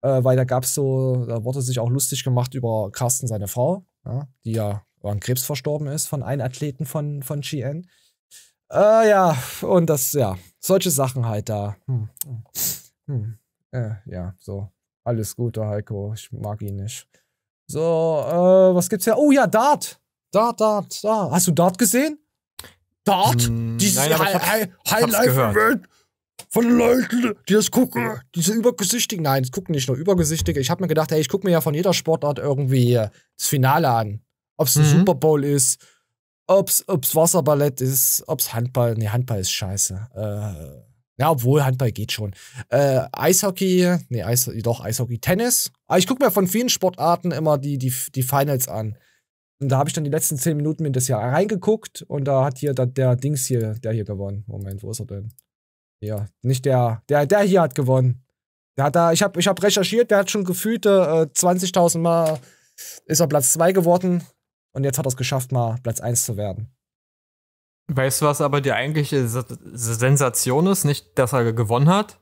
Speaker 1: Äh, weil da gab es so, da wurde sich auch lustig gemacht über Carsten, seine Frau, ja, die ja an Krebs verstorben ist von einem Athleten von, von GN. Äh, ja, und das, ja, solche Sachen halt da. Hm, hm. Hm. Äh, ja, so. Alles Gute, Heiko. Ich mag ihn nicht. So, äh, was gibt's hier? Oh ja, Dart. Dart, Dart, da. Hast du Dart gesehen? Dart? Hm, Dieses nein, aber Highlife-Event von Leuten, die das gucken. Diese Übergesichtigen. Nein, das gucken nicht nur Übergesichtige. Ich habe mir gedacht, hey, ich gucke mir ja von jeder Sportart irgendwie äh, das Finale an. Ob es ein mhm. Super Bowl ist, ob es Wasserballett ist, ob es Handball. Nee, Handball ist scheiße. Äh, ja, obwohl Handball geht schon. Äh, Eishockey, nee, Eis, doch, Eishockey, Tennis. Aber ich gucke mir von vielen Sportarten immer die, die, die Finals an. Und da habe ich dann die letzten zehn Minuten mir das Jahr reingeguckt und da hat hier der, der Dings hier, der hier gewonnen. Moment, wo ist er denn? Ja, nicht der, der, der hier hat gewonnen. Der hat da, ich habe ich hab recherchiert, der hat schon gefühlte äh, 20.000 Mal ist er Platz 2 geworden und jetzt hat er es geschafft, mal Platz 1 zu werden.
Speaker 2: Weißt du, was aber die eigentliche Sensation ist? Nicht, dass er gewonnen hat,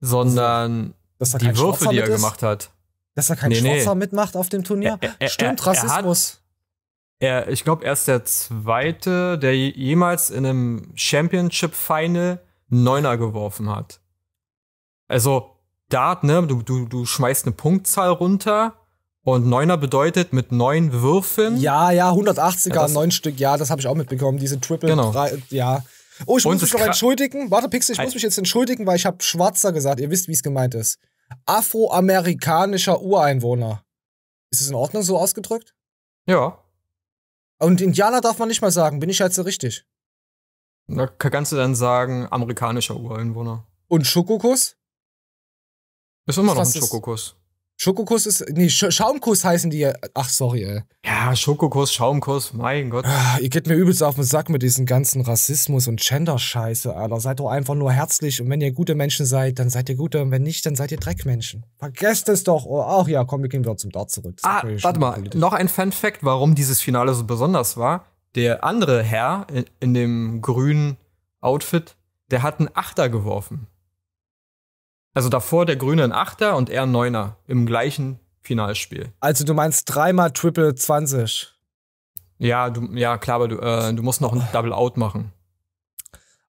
Speaker 2: sondern also, die Würfe, die er ist? gemacht hat. Dass er kein nee, Schwarzer
Speaker 1: nee. mitmacht auf dem Turnier? Er, er, Stimmt, er, Rassismus.
Speaker 2: Er, ich glaube, er ist der zweite, der jemals in einem Championship-Final Neuner geworfen hat. Also, Dart, ne, du, du, du schmeißt eine Punktzahl runter und Neuner bedeutet mit neun Würfen. Ja, ja, 180er, ja, neun
Speaker 1: Stück, ja, das habe ich auch mitbekommen, diese Triple, genau.
Speaker 2: drei, ja. Oh, ich und muss mich noch
Speaker 1: entschuldigen. Warte, Pixel, ich muss mich jetzt entschuldigen, weil ich habe Schwarzer gesagt. Ihr wisst, wie es gemeint ist afroamerikanischer Ureinwohner. Ist es in Ordnung so ausgedrückt? Ja. Und Indianer darf man nicht mal sagen. Bin ich halt so richtig?
Speaker 2: Da kannst du dann sagen, amerikanischer Ureinwohner.
Speaker 1: Und Schokokuss?
Speaker 2: Ist immer noch ein Schokokuss.
Speaker 1: Schokokuss ist, nee, Sch Schaumkuss heißen die ja. Ach, sorry, ey. Ja, Schokokuss, Schaumkuss, mein Gott. Ah, ihr geht mir übelst auf den Sack mit diesem ganzen Rassismus und Gender-Scheiße, Alter. Seid doch einfach nur herzlich und wenn ihr gute Menschen seid, dann seid ihr gute und wenn nicht, dann seid ihr Dreckmenschen. Vergesst es doch. Oh, ach ja, komm, wir gehen wieder zum Dart zurück. Das ah, warte mal,
Speaker 2: noch ein Fun-Fact, warum dieses Finale so besonders war. Der andere Herr in, in dem grünen Outfit, der hat einen Achter geworfen. Also davor der Grüne ein Achter und er ein Neuner im gleichen Finalspiel.
Speaker 1: Also du meinst dreimal Triple 20.
Speaker 2: Ja, du, ja klar, aber du, äh, du musst noch ein Double Out machen.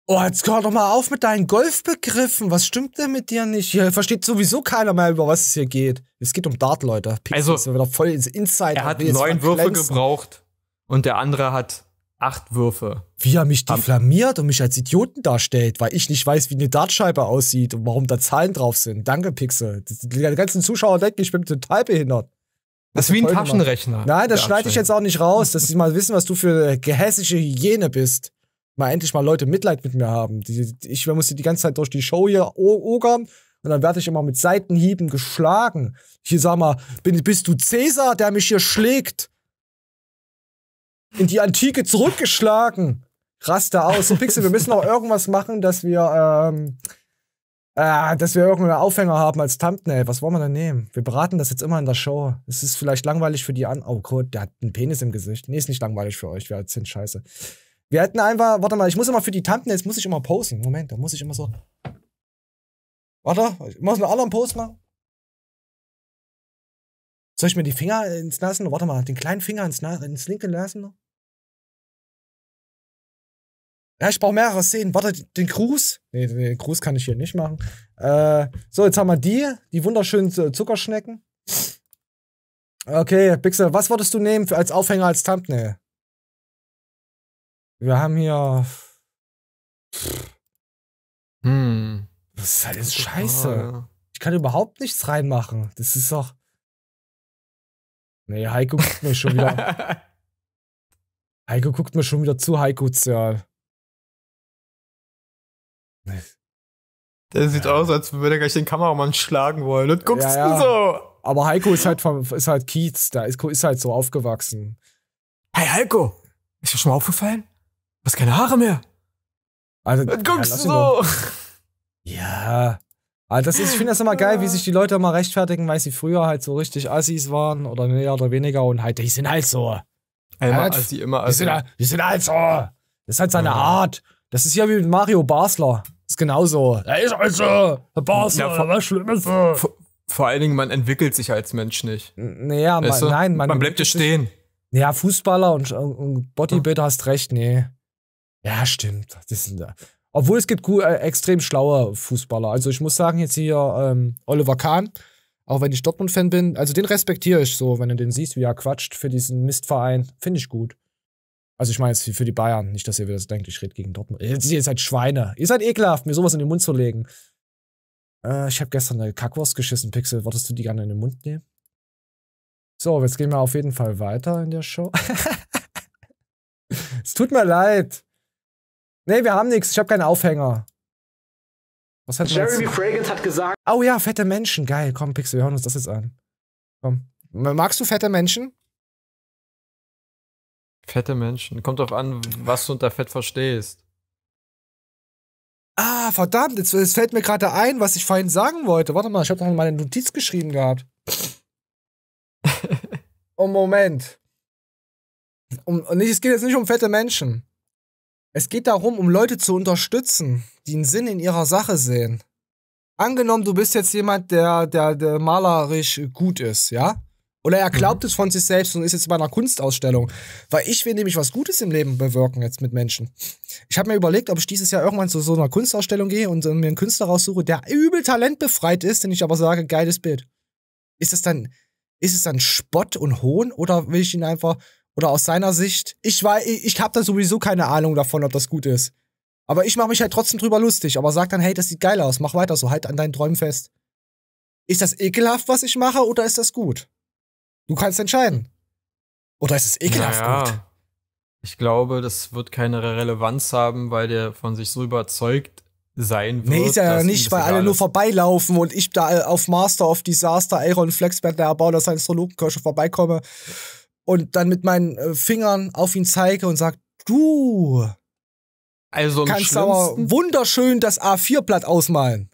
Speaker 1: Oh, jetzt hör doch mal auf mit deinen Golfbegriffen. Was stimmt denn mit dir nicht? Hier versteht sowieso keiner mehr, über was es hier geht. Es geht um Dart, Leute. Pixels, also, wir wieder voll ins Inside. Er hat neun Würfe
Speaker 2: gebraucht und der andere hat acht Würfe.
Speaker 1: Wie er mich diffamiert und mich als Idioten darstellt, weil ich nicht weiß, wie eine Dartscheibe aussieht und warum da Zahlen drauf sind. Danke, Pixel. Die ganzen Zuschauer denken, ich bin total behindert. Das, das ist wie ein Taschenrechner. Gemacht. Nein, das schneide ich jetzt auch nicht raus, dass sie mal wissen, was du für eine gehässige Hygiene bist. Mal endlich mal Leute Mitleid mit mir haben. Die, ich muss die, die ganze Zeit durch die Show hier ogern und dann werde ich immer mit Seitenhieben geschlagen. Hier sag mal, bin, bist du Cäsar, der mich hier schlägt? in die Antike zurückgeschlagen. Raste aus. So, Pixel, wir müssen auch irgendwas machen, dass wir, ähm, äh, dass wir irgendeinen Aufhänger haben als Thumbnail. Was wollen wir denn nehmen? Wir beraten das jetzt immer in der Show. Es ist vielleicht langweilig für die an. Oh Gott, der hat einen Penis im Gesicht. Nee, ist nicht langweilig für euch. Wir sind scheiße. Wir hätten einfach, warte mal, ich muss immer für die Thumbnails, muss ich immer posen. Moment, da muss ich immer so. Warte, ich muss einen anderen Post machen. Soll ich mir die Finger ins Nassen? Warte mal, den kleinen Finger ins, Na ins linke Nasen noch? Ja, ich brauche mehrere Szenen. Warte, den Gruß. Nee, den Gruß kann ich hier nicht machen. Äh, so, jetzt haben wir die, die wunderschönen Zuckerschnecken. Okay, Pixel, was würdest du nehmen für, als Aufhänger, als Thumbnail? Wir haben hier. Hm. Das
Speaker 3: ist halt jetzt scheiße.
Speaker 1: Ich kann überhaupt nichts reinmachen. Das ist doch. Nee, Heiko guckt mir schon wieder. (laughs) Heiko guckt mir schon wieder zu Heiko Zerl.
Speaker 2: Der sieht ja. aus, als würde er gleich den Kameramann schlagen wollen. Und guckst ja,
Speaker 1: ja. so. Aber Heiko ist halt vom, ist halt Kiez, da ist, ist halt so aufgewachsen. Hey Heiko, ist dir schon mal aufgefallen? Du hast keine Haare mehr. Also, und guckst ja, so. Ja. Also das ist, ich finde das immer geil, wie sich die Leute immer rechtfertigen, weil sie früher halt so richtig Assis waren oder mehr oder weniger und halt, die sind halt so. Immer halt, Assi, immer Assi. Die sind, halt,
Speaker 3: die sind halt so. Das
Speaker 1: ist halt seine Art. Das ist ja wie mit Mario Basler. Ist genauso. Er
Speaker 3: ist also halt der Basler, ja, vor, was Schlimmes. Vor,
Speaker 2: vor allen Dingen, man entwickelt sich als Mensch nicht. Naja, man, weißt du? nein, man, man bleibt ja stehen. Ja,
Speaker 1: Fußballer und, und Bodybuilder hast recht, nee. Ja, stimmt. Das sind, obwohl es gibt äh, extrem schlaue Fußballer. Also ich muss sagen, jetzt hier ähm, Oliver Kahn, auch wenn ich Dortmund-Fan bin, also den respektiere ich so, wenn du den siehst, wie er quatscht für diesen Mistverein. Finde ich gut. Also ich meine jetzt für die Bayern, nicht, dass ihr wieder das denkt, ich rede gegen Dortmund. Jetzt, ihr seid Schweine. Ihr seid ekelhaft, mir sowas in den Mund zu legen. Äh, ich habe gestern eine Kackwurst geschissen, Pixel. Wolltest du die gerne in den Mund nehmen? So, jetzt gehen wir auf jeden Fall weiter in der Show. (laughs) es tut mir leid. Nee, wir haben nichts. Ich habe keinen Aufhänger. Was hat Jeremy Fragrance hat gesagt. Oh ja, fette Menschen. Geil, komm, Pixel, wir hören uns das jetzt an. Komm. Magst du fette Menschen?
Speaker 2: Fette Menschen. Kommt drauf an, was du unter Fett verstehst.
Speaker 1: Ah, verdammt, jetzt, jetzt fällt mir gerade ein, was ich vorhin sagen wollte. Warte mal, ich habe noch mal eine Notiz geschrieben gehabt. (laughs) oh, Moment. Um, nicht, es geht jetzt nicht um fette Menschen. Es geht darum, um Leute zu unterstützen, die einen Sinn in ihrer Sache sehen. Angenommen, du bist jetzt jemand, der, der, der malerisch gut ist, ja? Oder er glaubt mhm. es von sich selbst und ist jetzt bei einer Kunstausstellung. Weil ich will nämlich was Gutes im Leben bewirken jetzt mit Menschen. Ich habe mir überlegt, ob ich dieses Jahr irgendwann zu so einer Kunstausstellung gehe und äh, mir einen Künstler raussuche, der übel talentbefreit ist, den ich aber sage, geiles Bild. Ist das dann, ist es dann Spott und Hohn oder will ich ihn einfach, oder aus seiner Sicht, ich weiß, ich, ich habe da sowieso keine Ahnung davon, ob das gut ist. Aber ich mache mich halt trotzdem drüber lustig, aber sag dann, hey, das sieht geil aus, mach weiter so, halt an deinen Träumen fest. Ist das ekelhaft, was ich mache, oder ist das gut? Du kannst entscheiden. Oder ist es
Speaker 3: ekelhaft naja,
Speaker 2: gut? Ich glaube, das wird keine Relevanz haben, weil der von sich so überzeugt sein wird. Nee, ist ja nicht, weil alle nur
Speaker 1: vorbeilaufen und ich da äh, auf Master of Disaster, Iron Flexband, der Erbauer der science vorbeikomme und dann mit meinen äh, Fingern auf ihn zeige und sage, du
Speaker 2: also kannst aber
Speaker 1: wunderschön das A4-Blatt ausmalen.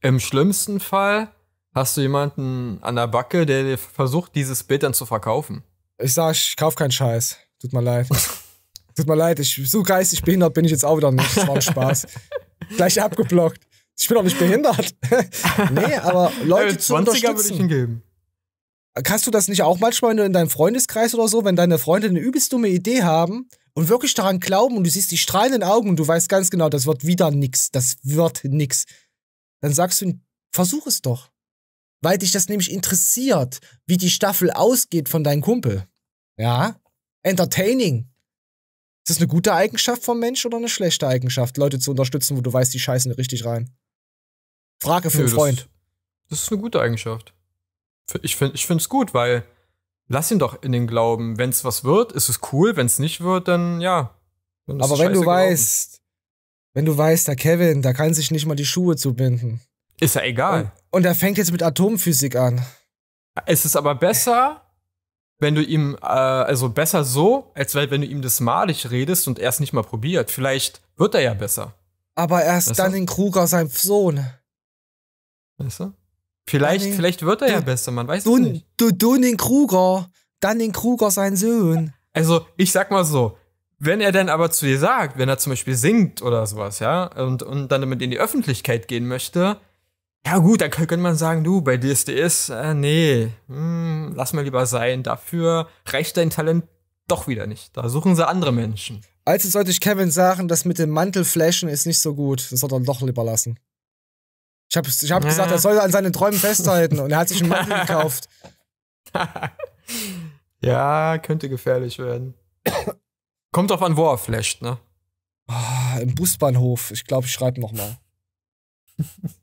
Speaker 2: Im schlimmsten Fall hast du jemanden an der Backe, der dir versucht, dieses Bild dann zu verkaufen.
Speaker 1: Ich sag, ich kauf keinen Scheiß. Tut mir leid. (laughs) Tut mir leid, ich, so geistig behindert bin ich jetzt auch wieder nicht. Das war ein Spaß. (laughs) Gleich abgeblockt. Ich bin doch nicht behindert. (laughs) nee, aber Leute äh, zu unterstützen. Würde ich geben. Kannst du das nicht auch manchmal, wenn in deinem Freundeskreis oder so, wenn deine Freunde eine übelst dumme Idee haben und wirklich daran glauben und du siehst die strahlenden Augen und du weißt ganz genau, das wird wieder nix, das wird nix, dann sagst du, versuch es doch weil dich das nämlich interessiert, wie die Staffel ausgeht von deinem Kumpel. Ja? Entertaining. Ist das eine gute Eigenschaft vom Mensch oder eine schlechte Eigenschaft, Leute zu unterstützen, wo du weißt, die scheißen richtig rein?
Speaker 2: Frage für Nö, einen Freund. Das, das, ist eine gute Eigenschaft. Ich finde es ich gut, weil lass ihn doch in den Glauben. Wenn es was wird, ist es cool. Wenn es nicht wird, dann ja. Dann Aber wenn du glauben. weißt,
Speaker 1: wenn du weißt, der Kevin, da kann sich nicht mal die Schuhe zubinden.
Speaker 2: Ist ja egal.
Speaker 1: Und, und er fängt jetzt mit Atomphysik
Speaker 2: an. Es ist aber besser, wenn du ihm, äh, also besser so, als wenn du ihm das malig redest und er es nicht mal probiert. Vielleicht wird er ja besser.
Speaker 1: Aber erst weißt dann den Kruger sein Sohn. Weißt du?
Speaker 2: Vielleicht, den, vielleicht wird er ja besser, man weiß du, es nicht.
Speaker 1: Du, du den Kruger, dann den Kruger sein Sohn.
Speaker 2: Also, ich sag mal so, wenn er dann aber zu dir sagt, wenn er zum Beispiel singt oder sowas, ja, und, und dann damit in die Öffentlichkeit gehen möchte, ja gut, dann könnte man sagen, du, bei DSDS, äh, nee, hm, lass mal lieber sein. Dafür reicht dein Talent doch wieder nicht. Da suchen sie andere Menschen.
Speaker 1: Also sollte ich Kevin sagen, das mit dem Mantelflächen ist nicht so gut. Das soll er doch lieber lassen. Ich habe ich hab ja. gesagt, er soll an seinen Träumen festhalten und er hat sich einen Mantel gekauft.
Speaker 2: (laughs) ja, könnte gefährlich werden. Kommt drauf an, wo er flasht, ne? Oh, Im Busbahnhof. Ich glaube, ich
Speaker 1: schreibe nochmal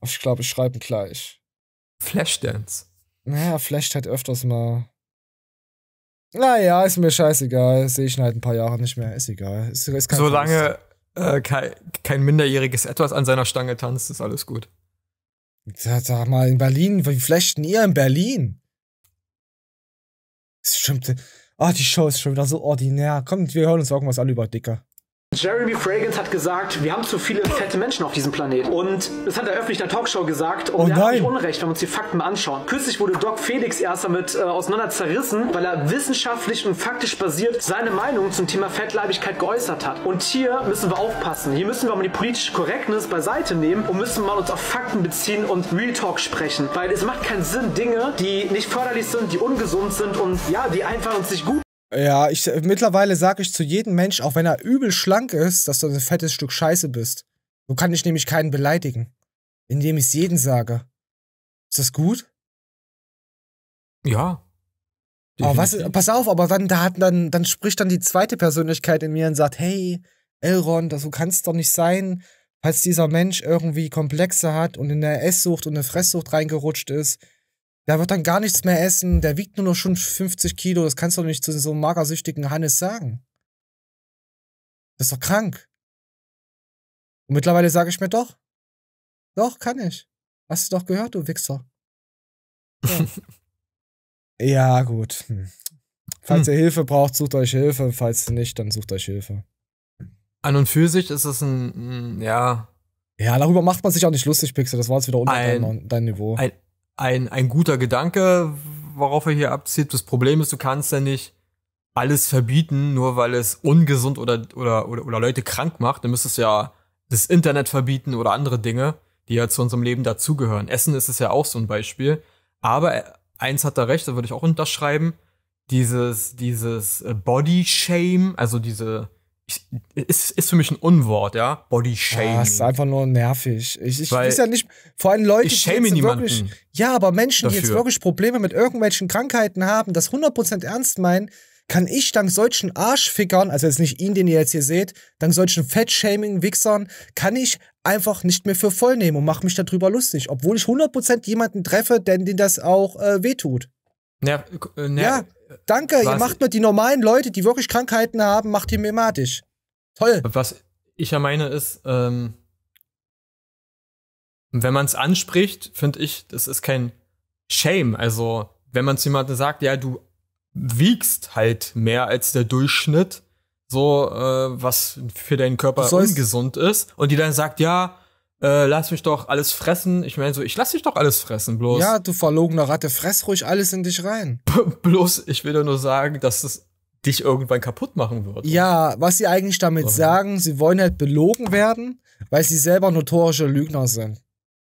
Speaker 1: ich glaube, ich schreibe ihn gleich.
Speaker 2: Flashdance.
Speaker 1: Naja, Flash hat öfters mal. Naja, ist mir scheißegal. Sehe ich ihn halt ein paar Jahre nicht mehr. Ist egal. Ist, ist kein Solange
Speaker 2: äh, kein, kein minderjähriges Etwas an seiner Stange tanzt, ist alles gut.
Speaker 1: Sag mal, in Berlin, wie flechten ihr in Berlin? Das stimmt. Ah, oh, die Show ist schon wieder so ordinär. Kommt, wir hören uns irgendwas an über Dicker. Jeremy Fragrance hat gesagt, wir haben zu viele fette Menschen auf diesem Planeten. Und das hat er öffentlich in der Talkshow gesagt. Und oh er hat nicht unrecht, wenn wir uns die Fakten mal anschauen. Kürzlich wurde Doc Felix erst damit äh, auseinander zerrissen, weil er wissenschaftlich und faktisch basiert seine
Speaker 5: Meinung zum Thema Fettleibigkeit geäußert hat. Und hier müssen wir aufpassen. Hier müssen wir mal die politische Correctness beiseite nehmen und müssen mal uns auf Fakten beziehen und Real Talk sprechen. Weil es macht keinen Sinn, Dinge, die nicht förderlich sind, die ungesund sind und ja, die einfach uns nicht gut
Speaker 1: ja, ich äh, mittlerweile sage ich zu jedem Mensch, auch wenn er übel schlank ist, dass du ein fettes Stück Scheiße bist. So kann ich nämlich keinen beleidigen, indem ich es jedem sage. Ist das gut?
Speaker 2: Ja. Aber was,
Speaker 1: pass auf, aber dann, da hat, dann, dann spricht dann die zweite Persönlichkeit in mir und sagt, hey, Elrond, so kann doch nicht sein, falls dieser Mensch irgendwie Komplexe hat und in eine Esssucht und eine der Fresssucht reingerutscht ist, der wird dann gar nichts mehr essen, der wiegt nur noch schon 50 Kilo, das kannst du doch nicht zu so einem magersüchtigen Hannes sagen. Das ist doch krank. Und mittlerweile sage ich mir doch, doch, kann ich. Hast du doch gehört, du Wichser. Ja, (laughs) ja gut. Hm. Falls hm. ihr Hilfe braucht, sucht euch Hilfe. Falls nicht, dann sucht euch Hilfe.
Speaker 2: An und für sich ist es ein, ein ja. Ja, darüber macht man sich auch nicht lustig, Pixel. Das war jetzt wieder unter ein, dein, dein Niveau. Ein ein, ein guter Gedanke, worauf er hier abzieht. Das Problem ist, du kannst ja nicht alles verbieten, nur weil es ungesund oder, oder, oder, oder Leute krank macht. Dann müsstest du ja das Internet verbieten oder andere Dinge, die ja zu unserem Leben dazugehören. Essen ist es ja auch so ein Beispiel. Aber eins hat er recht, da würde ich auch unterschreiben. Dieses, dieses äh, Body Shame, also diese, ist, ist für mich ein Unwort, ja? Body Shaming. Ja, ist einfach nur nervig. Ich, ich weiß ja nicht, vor allem Leute, ich shame die wirklich,
Speaker 1: ja, aber Menschen, dafür. die jetzt wirklich Probleme mit irgendwelchen Krankheiten haben, das 100% ernst meinen, kann ich dank solchen Arschfickern, also jetzt nicht ihn, den ihr jetzt hier seht, dank solchen Fettshaming-Wichsern, kann ich einfach nicht mehr für voll nehmen und mache mich darüber lustig, obwohl ich 100% jemanden treffe, denn den das auch äh, wehtut.
Speaker 2: Nerv, äh, nerv, ja, Danke, was ihr macht
Speaker 1: mir die normalen Leute, die wirklich
Speaker 2: Krankheiten haben, macht ihr mematisch. Toll. Was ich ja meine ist, ähm, wenn man es anspricht, finde ich, das ist kein Shame. Also, wenn man zu jemandem sagt, ja, du wiegst halt mehr als der Durchschnitt, so äh, was für deinen Körper ungesund ist, und die dann sagt, ja, äh, lass mich doch alles fressen. Ich meine so, ich lass dich doch alles fressen, bloß. Ja,
Speaker 1: du verlogener Ratte,
Speaker 2: fress ruhig alles in dich rein. (laughs) bloß, ich will nur sagen, dass es dich irgendwann kaputt machen wird.
Speaker 1: Ja, was sie eigentlich damit okay. sagen, sie wollen halt belogen werden, weil sie selber notorische Lügner sind.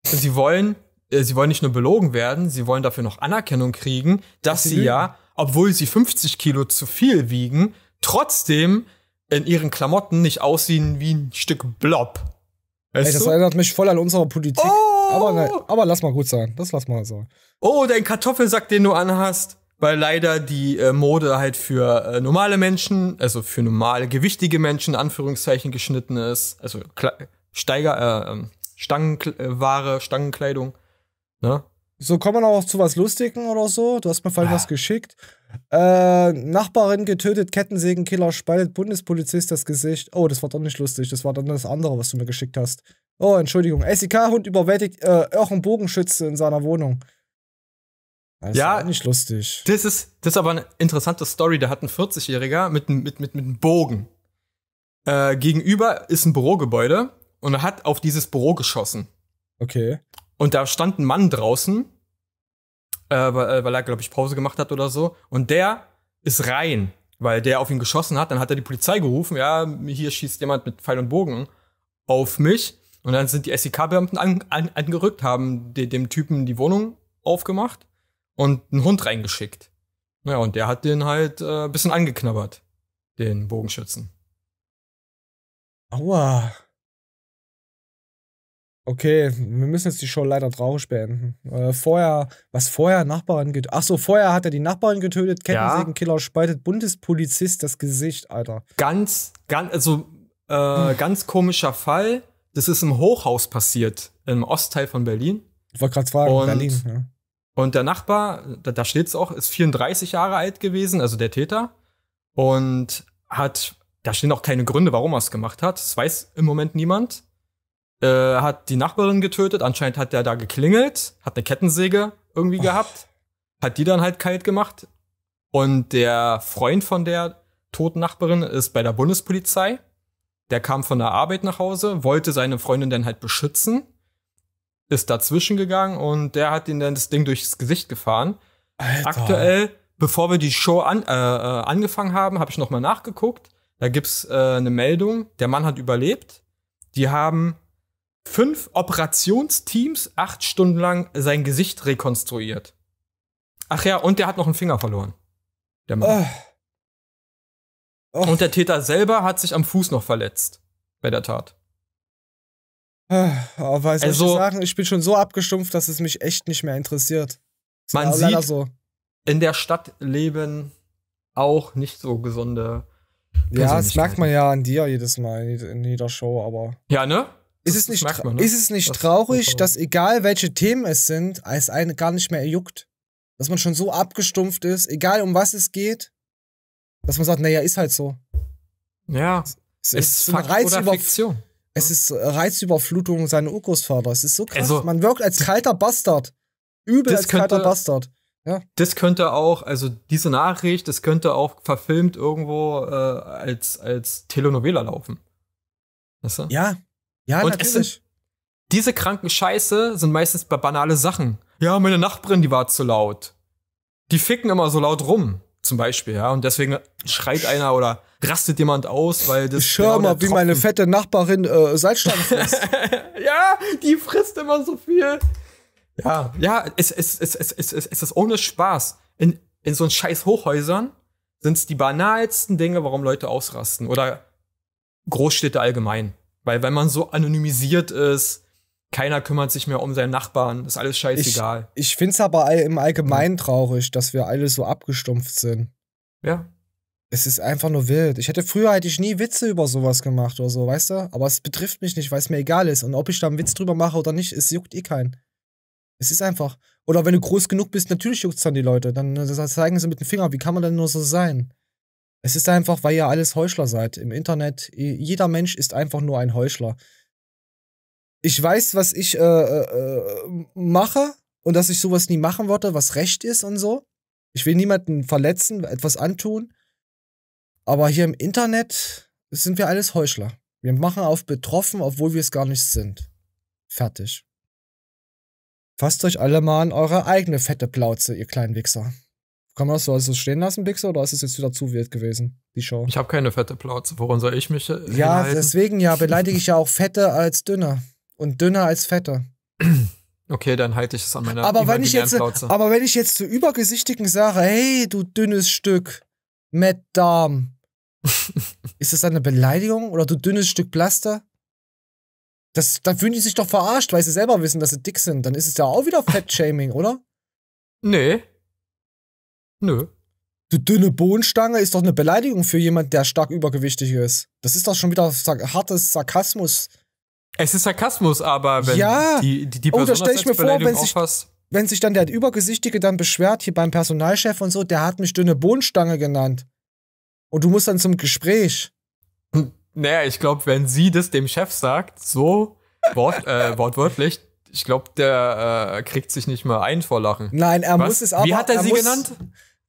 Speaker 2: Sie wollen, äh, sie wollen nicht nur belogen werden, sie wollen dafür noch Anerkennung kriegen, dass, dass sie, ja, obwohl sie 50 Kilo zu viel wiegen, trotzdem in ihren Klamotten nicht aussehen wie ein Stück Blob. Weißt Ey, das du?
Speaker 1: erinnert mich voll an unsere Politik. Oh. Aber, ne, aber lass mal gut sein. Das lass mal so.
Speaker 2: Oh, dein Kartoffelsack, den du anhast. Weil leider die äh, Mode halt für äh, normale Menschen, also für normale, gewichtige Menschen, in Anführungszeichen, geschnitten ist. Also Kle Steiger, äh, ähm, Stangenware, äh, Stangenkleidung.
Speaker 1: Ne? So, kommen wir noch zu was Lustigen oder so. Du hast mir vorhin ah. was geschickt. Äh, Nachbarin getötet, Kettensägenkiller spaltet Bundespolizist das Gesicht. Oh, das war doch nicht lustig. Das war dann das andere, was du mir geschickt hast. Oh, Entschuldigung. SEK-Hund überwältigt äh, Bogenschütze in seiner Wohnung.
Speaker 2: Das ja, ist nicht lustig. Das ist, das ist aber eine interessante Story. Da hat ein 40-Jähriger mit, mit, mit, mit einem Bogen äh, gegenüber ist ein Bürogebäude und er hat auf dieses Büro geschossen. Okay. Und da stand ein Mann draußen äh, äh, weil, er, glaube ich, Pause gemacht hat oder so. Und der ist rein, weil der auf ihn geschossen hat. Dann hat er die Polizei gerufen, ja, hier schießt jemand mit Pfeil und Bogen auf mich. Und dann sind die SEK-Beamten an, an, angerückt, haben de, dem Typen die Wohnung aufgemacht und einen Hund reingeschickt. Ja, und der hat den halt äh, bisschen angeknabbert, den Bogenschützen.
Speaker 1: Aua. Okay, wir müssen jetzt die Show leider traurig beenden. Äh, vorher, was vorher Nachbarin getötet. Achso, vorher hat er die Nachbarin getötet. Kettensägenkiller ja. spaltet Bundespolizist das Gesicht,
Speaker 2: Alter. Ganz, ganz, also äh, hm. ganz komischer Fall. Das ist im Hochhaus passiert, im Ostteil von Berlin.
Speaker 1: Ich wollte gerade fragen, und, Berlin. Ja.
Speaker 2: Und der Nachbar, da, da steht es auch, ist 34 Jahre alt gewesen, also der Täter. Und hat, da stehen auch keine Gründe, warum er es gemacht hat. Das weiß im Moment niemand äh, hat die Nachbarin getötet. Anscheinend hat der da geklingelt, hat eine Kettensäge irgendwie gehabt, hat die dann halt kalt gemacht. Und der Freund von der toten Nachbarin ist bei der Bundespolizei. Der kam von der Arbeit nach Hause, wollte seine Freundin dann halt beschützen, ist dazwischen gegangen und der hat ihn dann das Ding durchs Gesicht gefahren. Alter. Aktuell, bevor wir die Show an, äh, äh angefangen haben, habe ich nochmal nachgeguckt. Da gibt's äh, eine Meldung, der Mann hat überlebt. Die haben fünf Operationsteams acht Stunden lang sein Gesicht rekonstruiert. Ach ja, und der hat noch einen Finger verloren. Der Mann. Oh. Oh. Und der Täter selber hat sich am Fuß noch verletzt bei der Tat. Äh,
Speaker 1: oh, weil soll also, ich sagen, ich bin schon so abgestumpft, dass es mich echt nicht mehr interessiert. Das man
Speaker 2: sieht, so. in der Stadt leben auch nicht so gesunde. Ja, das merkt man
Speaker 1: ja an dir jedes Mal in jeder Show, aber.
Speaker 2: Ja, ne? Ist es, nicht,
Speaker 1: man, ne? ist es nicht das traurig, das dass egal welche Themen es sind, es einen gar nicht mehr juckt? Dass man schon so abgestumpft ist, egal um was es geht, dass man sagt, naja, ist halt so.
Speaker 2: Ja, es, es ist, Fakt Reiz oder Fiktion. Ne?
Speaker 1: Es ist Reizüberflutung seiner Urgroßvater. Es ist so krass. Also, man wirkt als kalter Bastard. Übel als könnte, kalter Bastard.
Speaker 2: Ja. Das könnte auch, also diese Nachricht, das könnte auch verfilmt irgendwo äh, als, als Telenovela laufen. Weißt du? Ja, ja, und natürlich. Sind, diese kranken Scheiße sind meistens banale Sachen. Ja, meine Nachbarin, die war zu laut. Die ficken immer so laut rum, zum Beispiel, ja. Und deswegen schreit einer oder rastet jemand aus, weil das. Schau genau mal, wie meine
Speaker 1: fette Nachbarin äh,
Speaker 2: Salzstangen (laughs) frisst. ja, die frisst immer so viel. Ja, ja, es, es, es, es, es, es ist ohne Spaß. In, in so scheiß Hochhäusern sind es die banalsten Dinge, warum Leute ausrasten. Oder Großstädte allgemein. Weil wenn man so anonymisiert ist, keiner kümmert sich mehr um seinen Nachbarn, ist alles scheißegal.
Speaker 1: Ich, ich finde es aber im Allgemeinen traurig, dass wir alle so abgestumpft sind. Ja. Es ist einfach nur wild. Ich hätte früher hätte ich nie Witze über sowas gemacht oder so, weißt du? Aber es betrifft mich nicht, weil es mir egal ist. Und ob ich da einen Witz drüber mache oder nicht, es juckt eh keinen. Es ist einfach. Oder wenn du groß genug bist, natürlich juckt es dann die Leute. Dann äh, zeigen sie mit dem Finger, wie kann man denn nur so sein? Es ist einfach, weil ihr alles Heuchler seid im Internet. Jeder Mensch ist einfach nur ein Heuchler. Ich weiß, was ich äh, äh, äh mache und dass ich sowas nie machen würde, was recht ist und so. Ich will niemanden verletzen, etwas antun. Aber hier im Internet sind wir alles Heuchler. Wir machen auf betroffen, obwohl wir es gar nicht sind. Fertig. Fasst euch alle mal an eure eigene fette Plauze, ihr kleinen Wichser. Kann man das so also stehen lassen, Pixel, oder ist es jetzt wieder zu wild gewesen, die Show?
Speaker 2: Ich habe keine fette Plauze. Woran soll ich mich äh, Ja, hinhalten? deswegen ja, beleidige ich
Speaker 1: ja auch fette als dünner. Und dünner als fette. (clears throat)
Speaker 2: Okay, dann halte ich es an meiner aber wenn ich jetzt, äh, Plauze. Aber
Speaker 1: wenn ich jetzt zu Übergesichtigen sage, hey, du dünnes Stück, Matt Darm, (laughs) ist das eine Beleidigung? Oder du dünnes Stück Plaster? Das, dann fühlen die sich doch verarscht, weil sie selber wissen, dass sie dick sind. Dann ist es ja auch wieder Fettshaming, oder? Nee, Nö. Die dünne Bohnenstange ist doch eine Beleidigung für jemanden, der stark übergewichtig ist. Das ist doch schon wieder hartes Sarkasmus.
Speaker 2: Es ist Sarkasmus, aber wenn ja. die, die, die oh, Person oh, das stell ich mir vor, wenn sich,
Speaker 1: wenn sich dann der Übergesichtige dann beschwert, hier beim Personalchef und so, der hat mich dünne Bohnenstange genannt. Und du musst dann zum
Speaker 2: Gespräch. Hm. Naja, ich glaube, wenn sie das dem Chef sagt, so wort, äh, wortwörtlich, ich glaube, der äh, kriegt sich nicht mal ein vor Lachen. Nein, er Was? muss es aber. Wie hat er, er sie muss, genannt?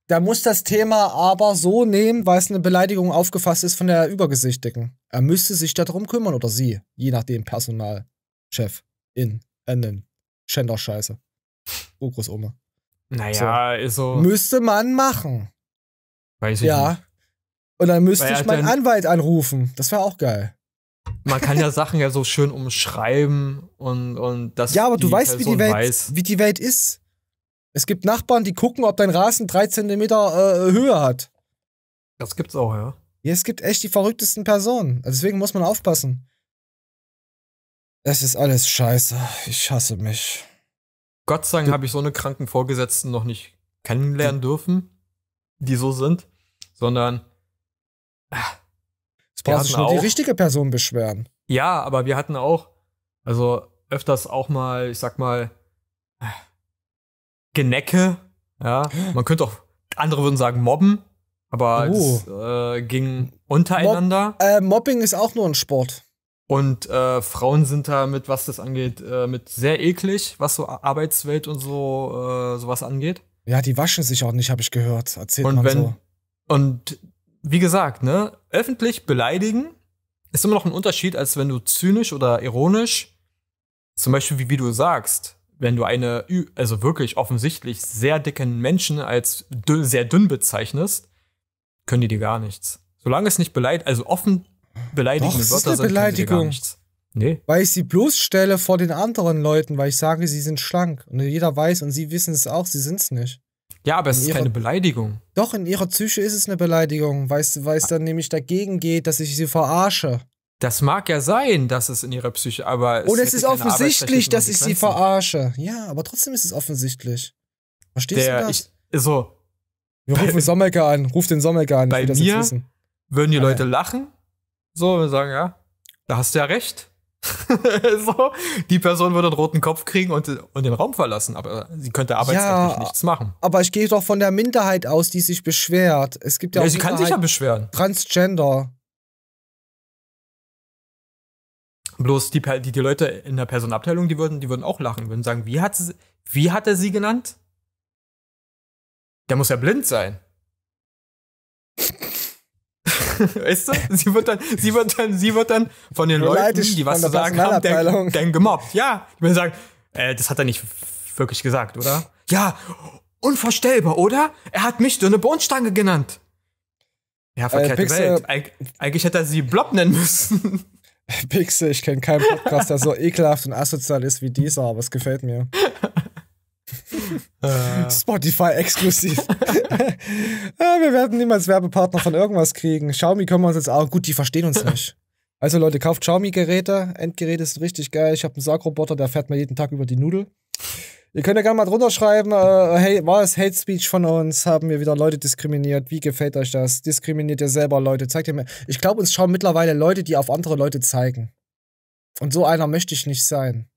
Speaker 1: Der muss das Thema aber so nehmen, weil es eine Beleidigung aufgefasst ist von der Übergesichtigen. Er müsste sich darum kümmern oder sie, je nachdem Personal, Chef, in Enden. Schänderscheiße. Urgroßoma.
Speaker 2: Naja, so. ist so. Also müsste
Speaker 1: man machen.
Speaker 2: Weiß ich ja. nicht. Ja.
Speaker 1: Und dann müsste ich meinen Anwalt anrufen. Das wäre auch geil
Speaker 2: man kann ja Sachen ja so schön umschreiben und, und das. Ja, aber du weißt, wie die, Welt, weiß. wie die
Speaker 1: Welt ist. Es gibt Nachbarn, die gucken, ob dein Rasen drei Zentimeter äh, Höhe hat. Das gibt's auch, ja. Ja, es gibt echt die verrücktesten Personen. Also deswegen muss man aufpassen.
Speaker 2: Es ist alles
Speaker 1: scheiße. Ich hasse mich.
Speaker 2: Gott sei Dank habe ich so eine kranken Vorgesetzten noch nicht kennenlernen dürfen, die so sind, sondern. Ach, brauchst du nur die richtige
Speaker 1: Person beschweren.
Speaker 2: Ja, aber wir hatten auch, also öfters auch mal, ich sag mal, Genecke. Ja, man könnte auch, andere würden sagen Mobben, aber oh. äh, ging untereinander.
Speaker 1: Mob, äh, Mobbing ist auch nur ein Sport. Und
Speaker 2: äh, Frauen sind da mit, was das angeht, äh, mit sehr eklig, was so Arbeitswelt und so äh, sowas angeht.
Speaker 1: Ja, die waschen sich auch nicht, habe ich gehört. Erzählt und man wenn, so.
Speaker 2: Und wie gesagt, ne, öffentlich beleidigen ist immer noch ein Unterschied, als wenn du zynisch oder ironisch, zum Beispiel wie, wie du sagst, wenn du eine, also wirklich offensichtlich sehr dicken Menschen als dünn, sehr dünn bezeichnest, können die dir gar nichts. Solange es nicht beleidigt, also offen beleidigende Doch, Wörter ist eine Beleidigung. sind,
Speaker 1: Nee. Weil ich sie bloßstelle vor den anderen Leuten, weil ich sage, sie sind schlank. Und jeder weiß und sie wissen es auch, sie sind es nicht.
Speaker 2: Ja, aber es ist ihrer, keine Beleidigung.
Speaker 1: Doch, in ihrer Psyche ist es eine Beleidigung, weil es dann nämlich dagegen geht, dass ich sie verarsche.
Speaker 2: Das mag ja sein, dass es in ihrer Psyche, aber. es, Und es, ist offensichtlich, dass ich sie
Speaker 1: verarsche. Ja, aber trotzdem ist es offensichtlich. Verstehst Der, du das? Ich, so. Wir rufen Sommerger an, ruf den Sommerger an. Bei mir
Speaker 2: würden die ah, Leute lachen, so und sagen, ja, da hast du ja recht. (laughs) so, die Person würde einen roten Kopf kriegen und, und den Raum verlassen, aber sie könnte arbeitsrechtlich ja, nichts machen.
Speaker 1: Aber ich gehe doch von der Minderheit aus, die sich beschwert. Es gibt ja, ja auch sie Minderheit kann sich ja beschweren. Transgender.
Speaker 2: Bloß die, die, die Leute in der Personenabteilung, die würden, die würden auch lachen, würden sagen, wie hat, sie, wie hat er sie genannt? Der muss ja blind sein. (laughs) (laughs) weißt du? Sie wird dann, sie wird dann, sie wird dann von den Leuten, die was zu sagen haben, dann, dann gemobbt. Ja, ich würde sagen, äh, das hat er nicht wirklich gesagt, oder? Ja, unvorstellbar, oder? Er hat mich dünne Bohnenstange genannt. Ja, äh, verkehrte äh, Welt. Eig eigentlich hätte er sie Blob nennen müssen. (laughs) Pixel, ich kenne keinen Podcast, der so ekelhaft und
Speaker 1: asozial ist wie dieser, aber es gefällt mir. (laughs) Äh. Spotify exklusiv. (laughs) Äh, wir werden niemals Werbepartner von irgendwas kriegen. Xiaomi können wir uns jetzt auch. Gut, die verstehen uns nicht. Also Leute, kauft Xiaomi-Geräte. Endgeräte sind richtig geil. Ich habe einen Sargroboter, der fährt mir jeden Tag über die Nudel. Ihr könnt ja gerne mal drunter schreiben, äh, hey, war es Hate Speech von uns? Haben wir wieder Leute diskriminiert? Wie gefällt euch das? Diskriminiert ihr selber Leute? Zeigt ihr mir. Ich glaube, uns schauen mittlerweile Leute, die auf andere Leute zeigen. Und so einer möchte ich nicht sein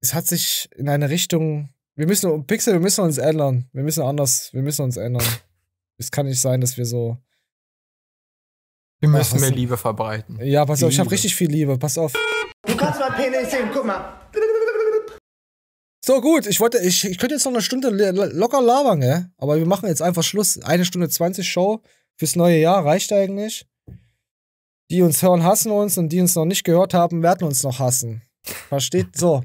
Speaker 1: es hat sich in eine Richtung. Wir müssen, Pixel, wir müssen uns ändern. Wir müssen anders, wir müssen uns ändern. (laughs) es kann nicht sein, dass wir so. Wir müssen Ach, mehr Liebe
Speaker 2: verbreiten. Ja, pass auf, ich habe
Speaker 1: richtig viel Liebe, pass auf.
Speaker 3: Du kannst mein Penis sehen, guck mal.
Speaker 1: So gut, ich wollte, ich, ich könnte jetzt noch eine Stunde locker labern, gell? aber wir machen jetzt einfach Schluss. Eine Stunde 20 Show fürs neue Jahr reicht eigentlich. Die uns hören, hassen uns und die uns noch nicht gehört haben, werden uns noch hassen. Versteht? So.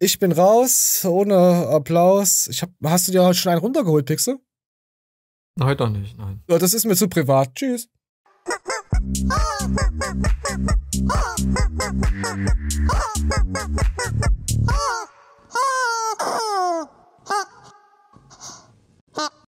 Speaker 1: Ich bin raus, ohne Applaus. Ich hab, hast du dir heute schon einen runtergeholt, Pixel?
Speaker 2: Heute noch nicht, nein.
Speaker 1: Ja, das ist mir zu privat. Tschüss.
Speaker 3: (laughs)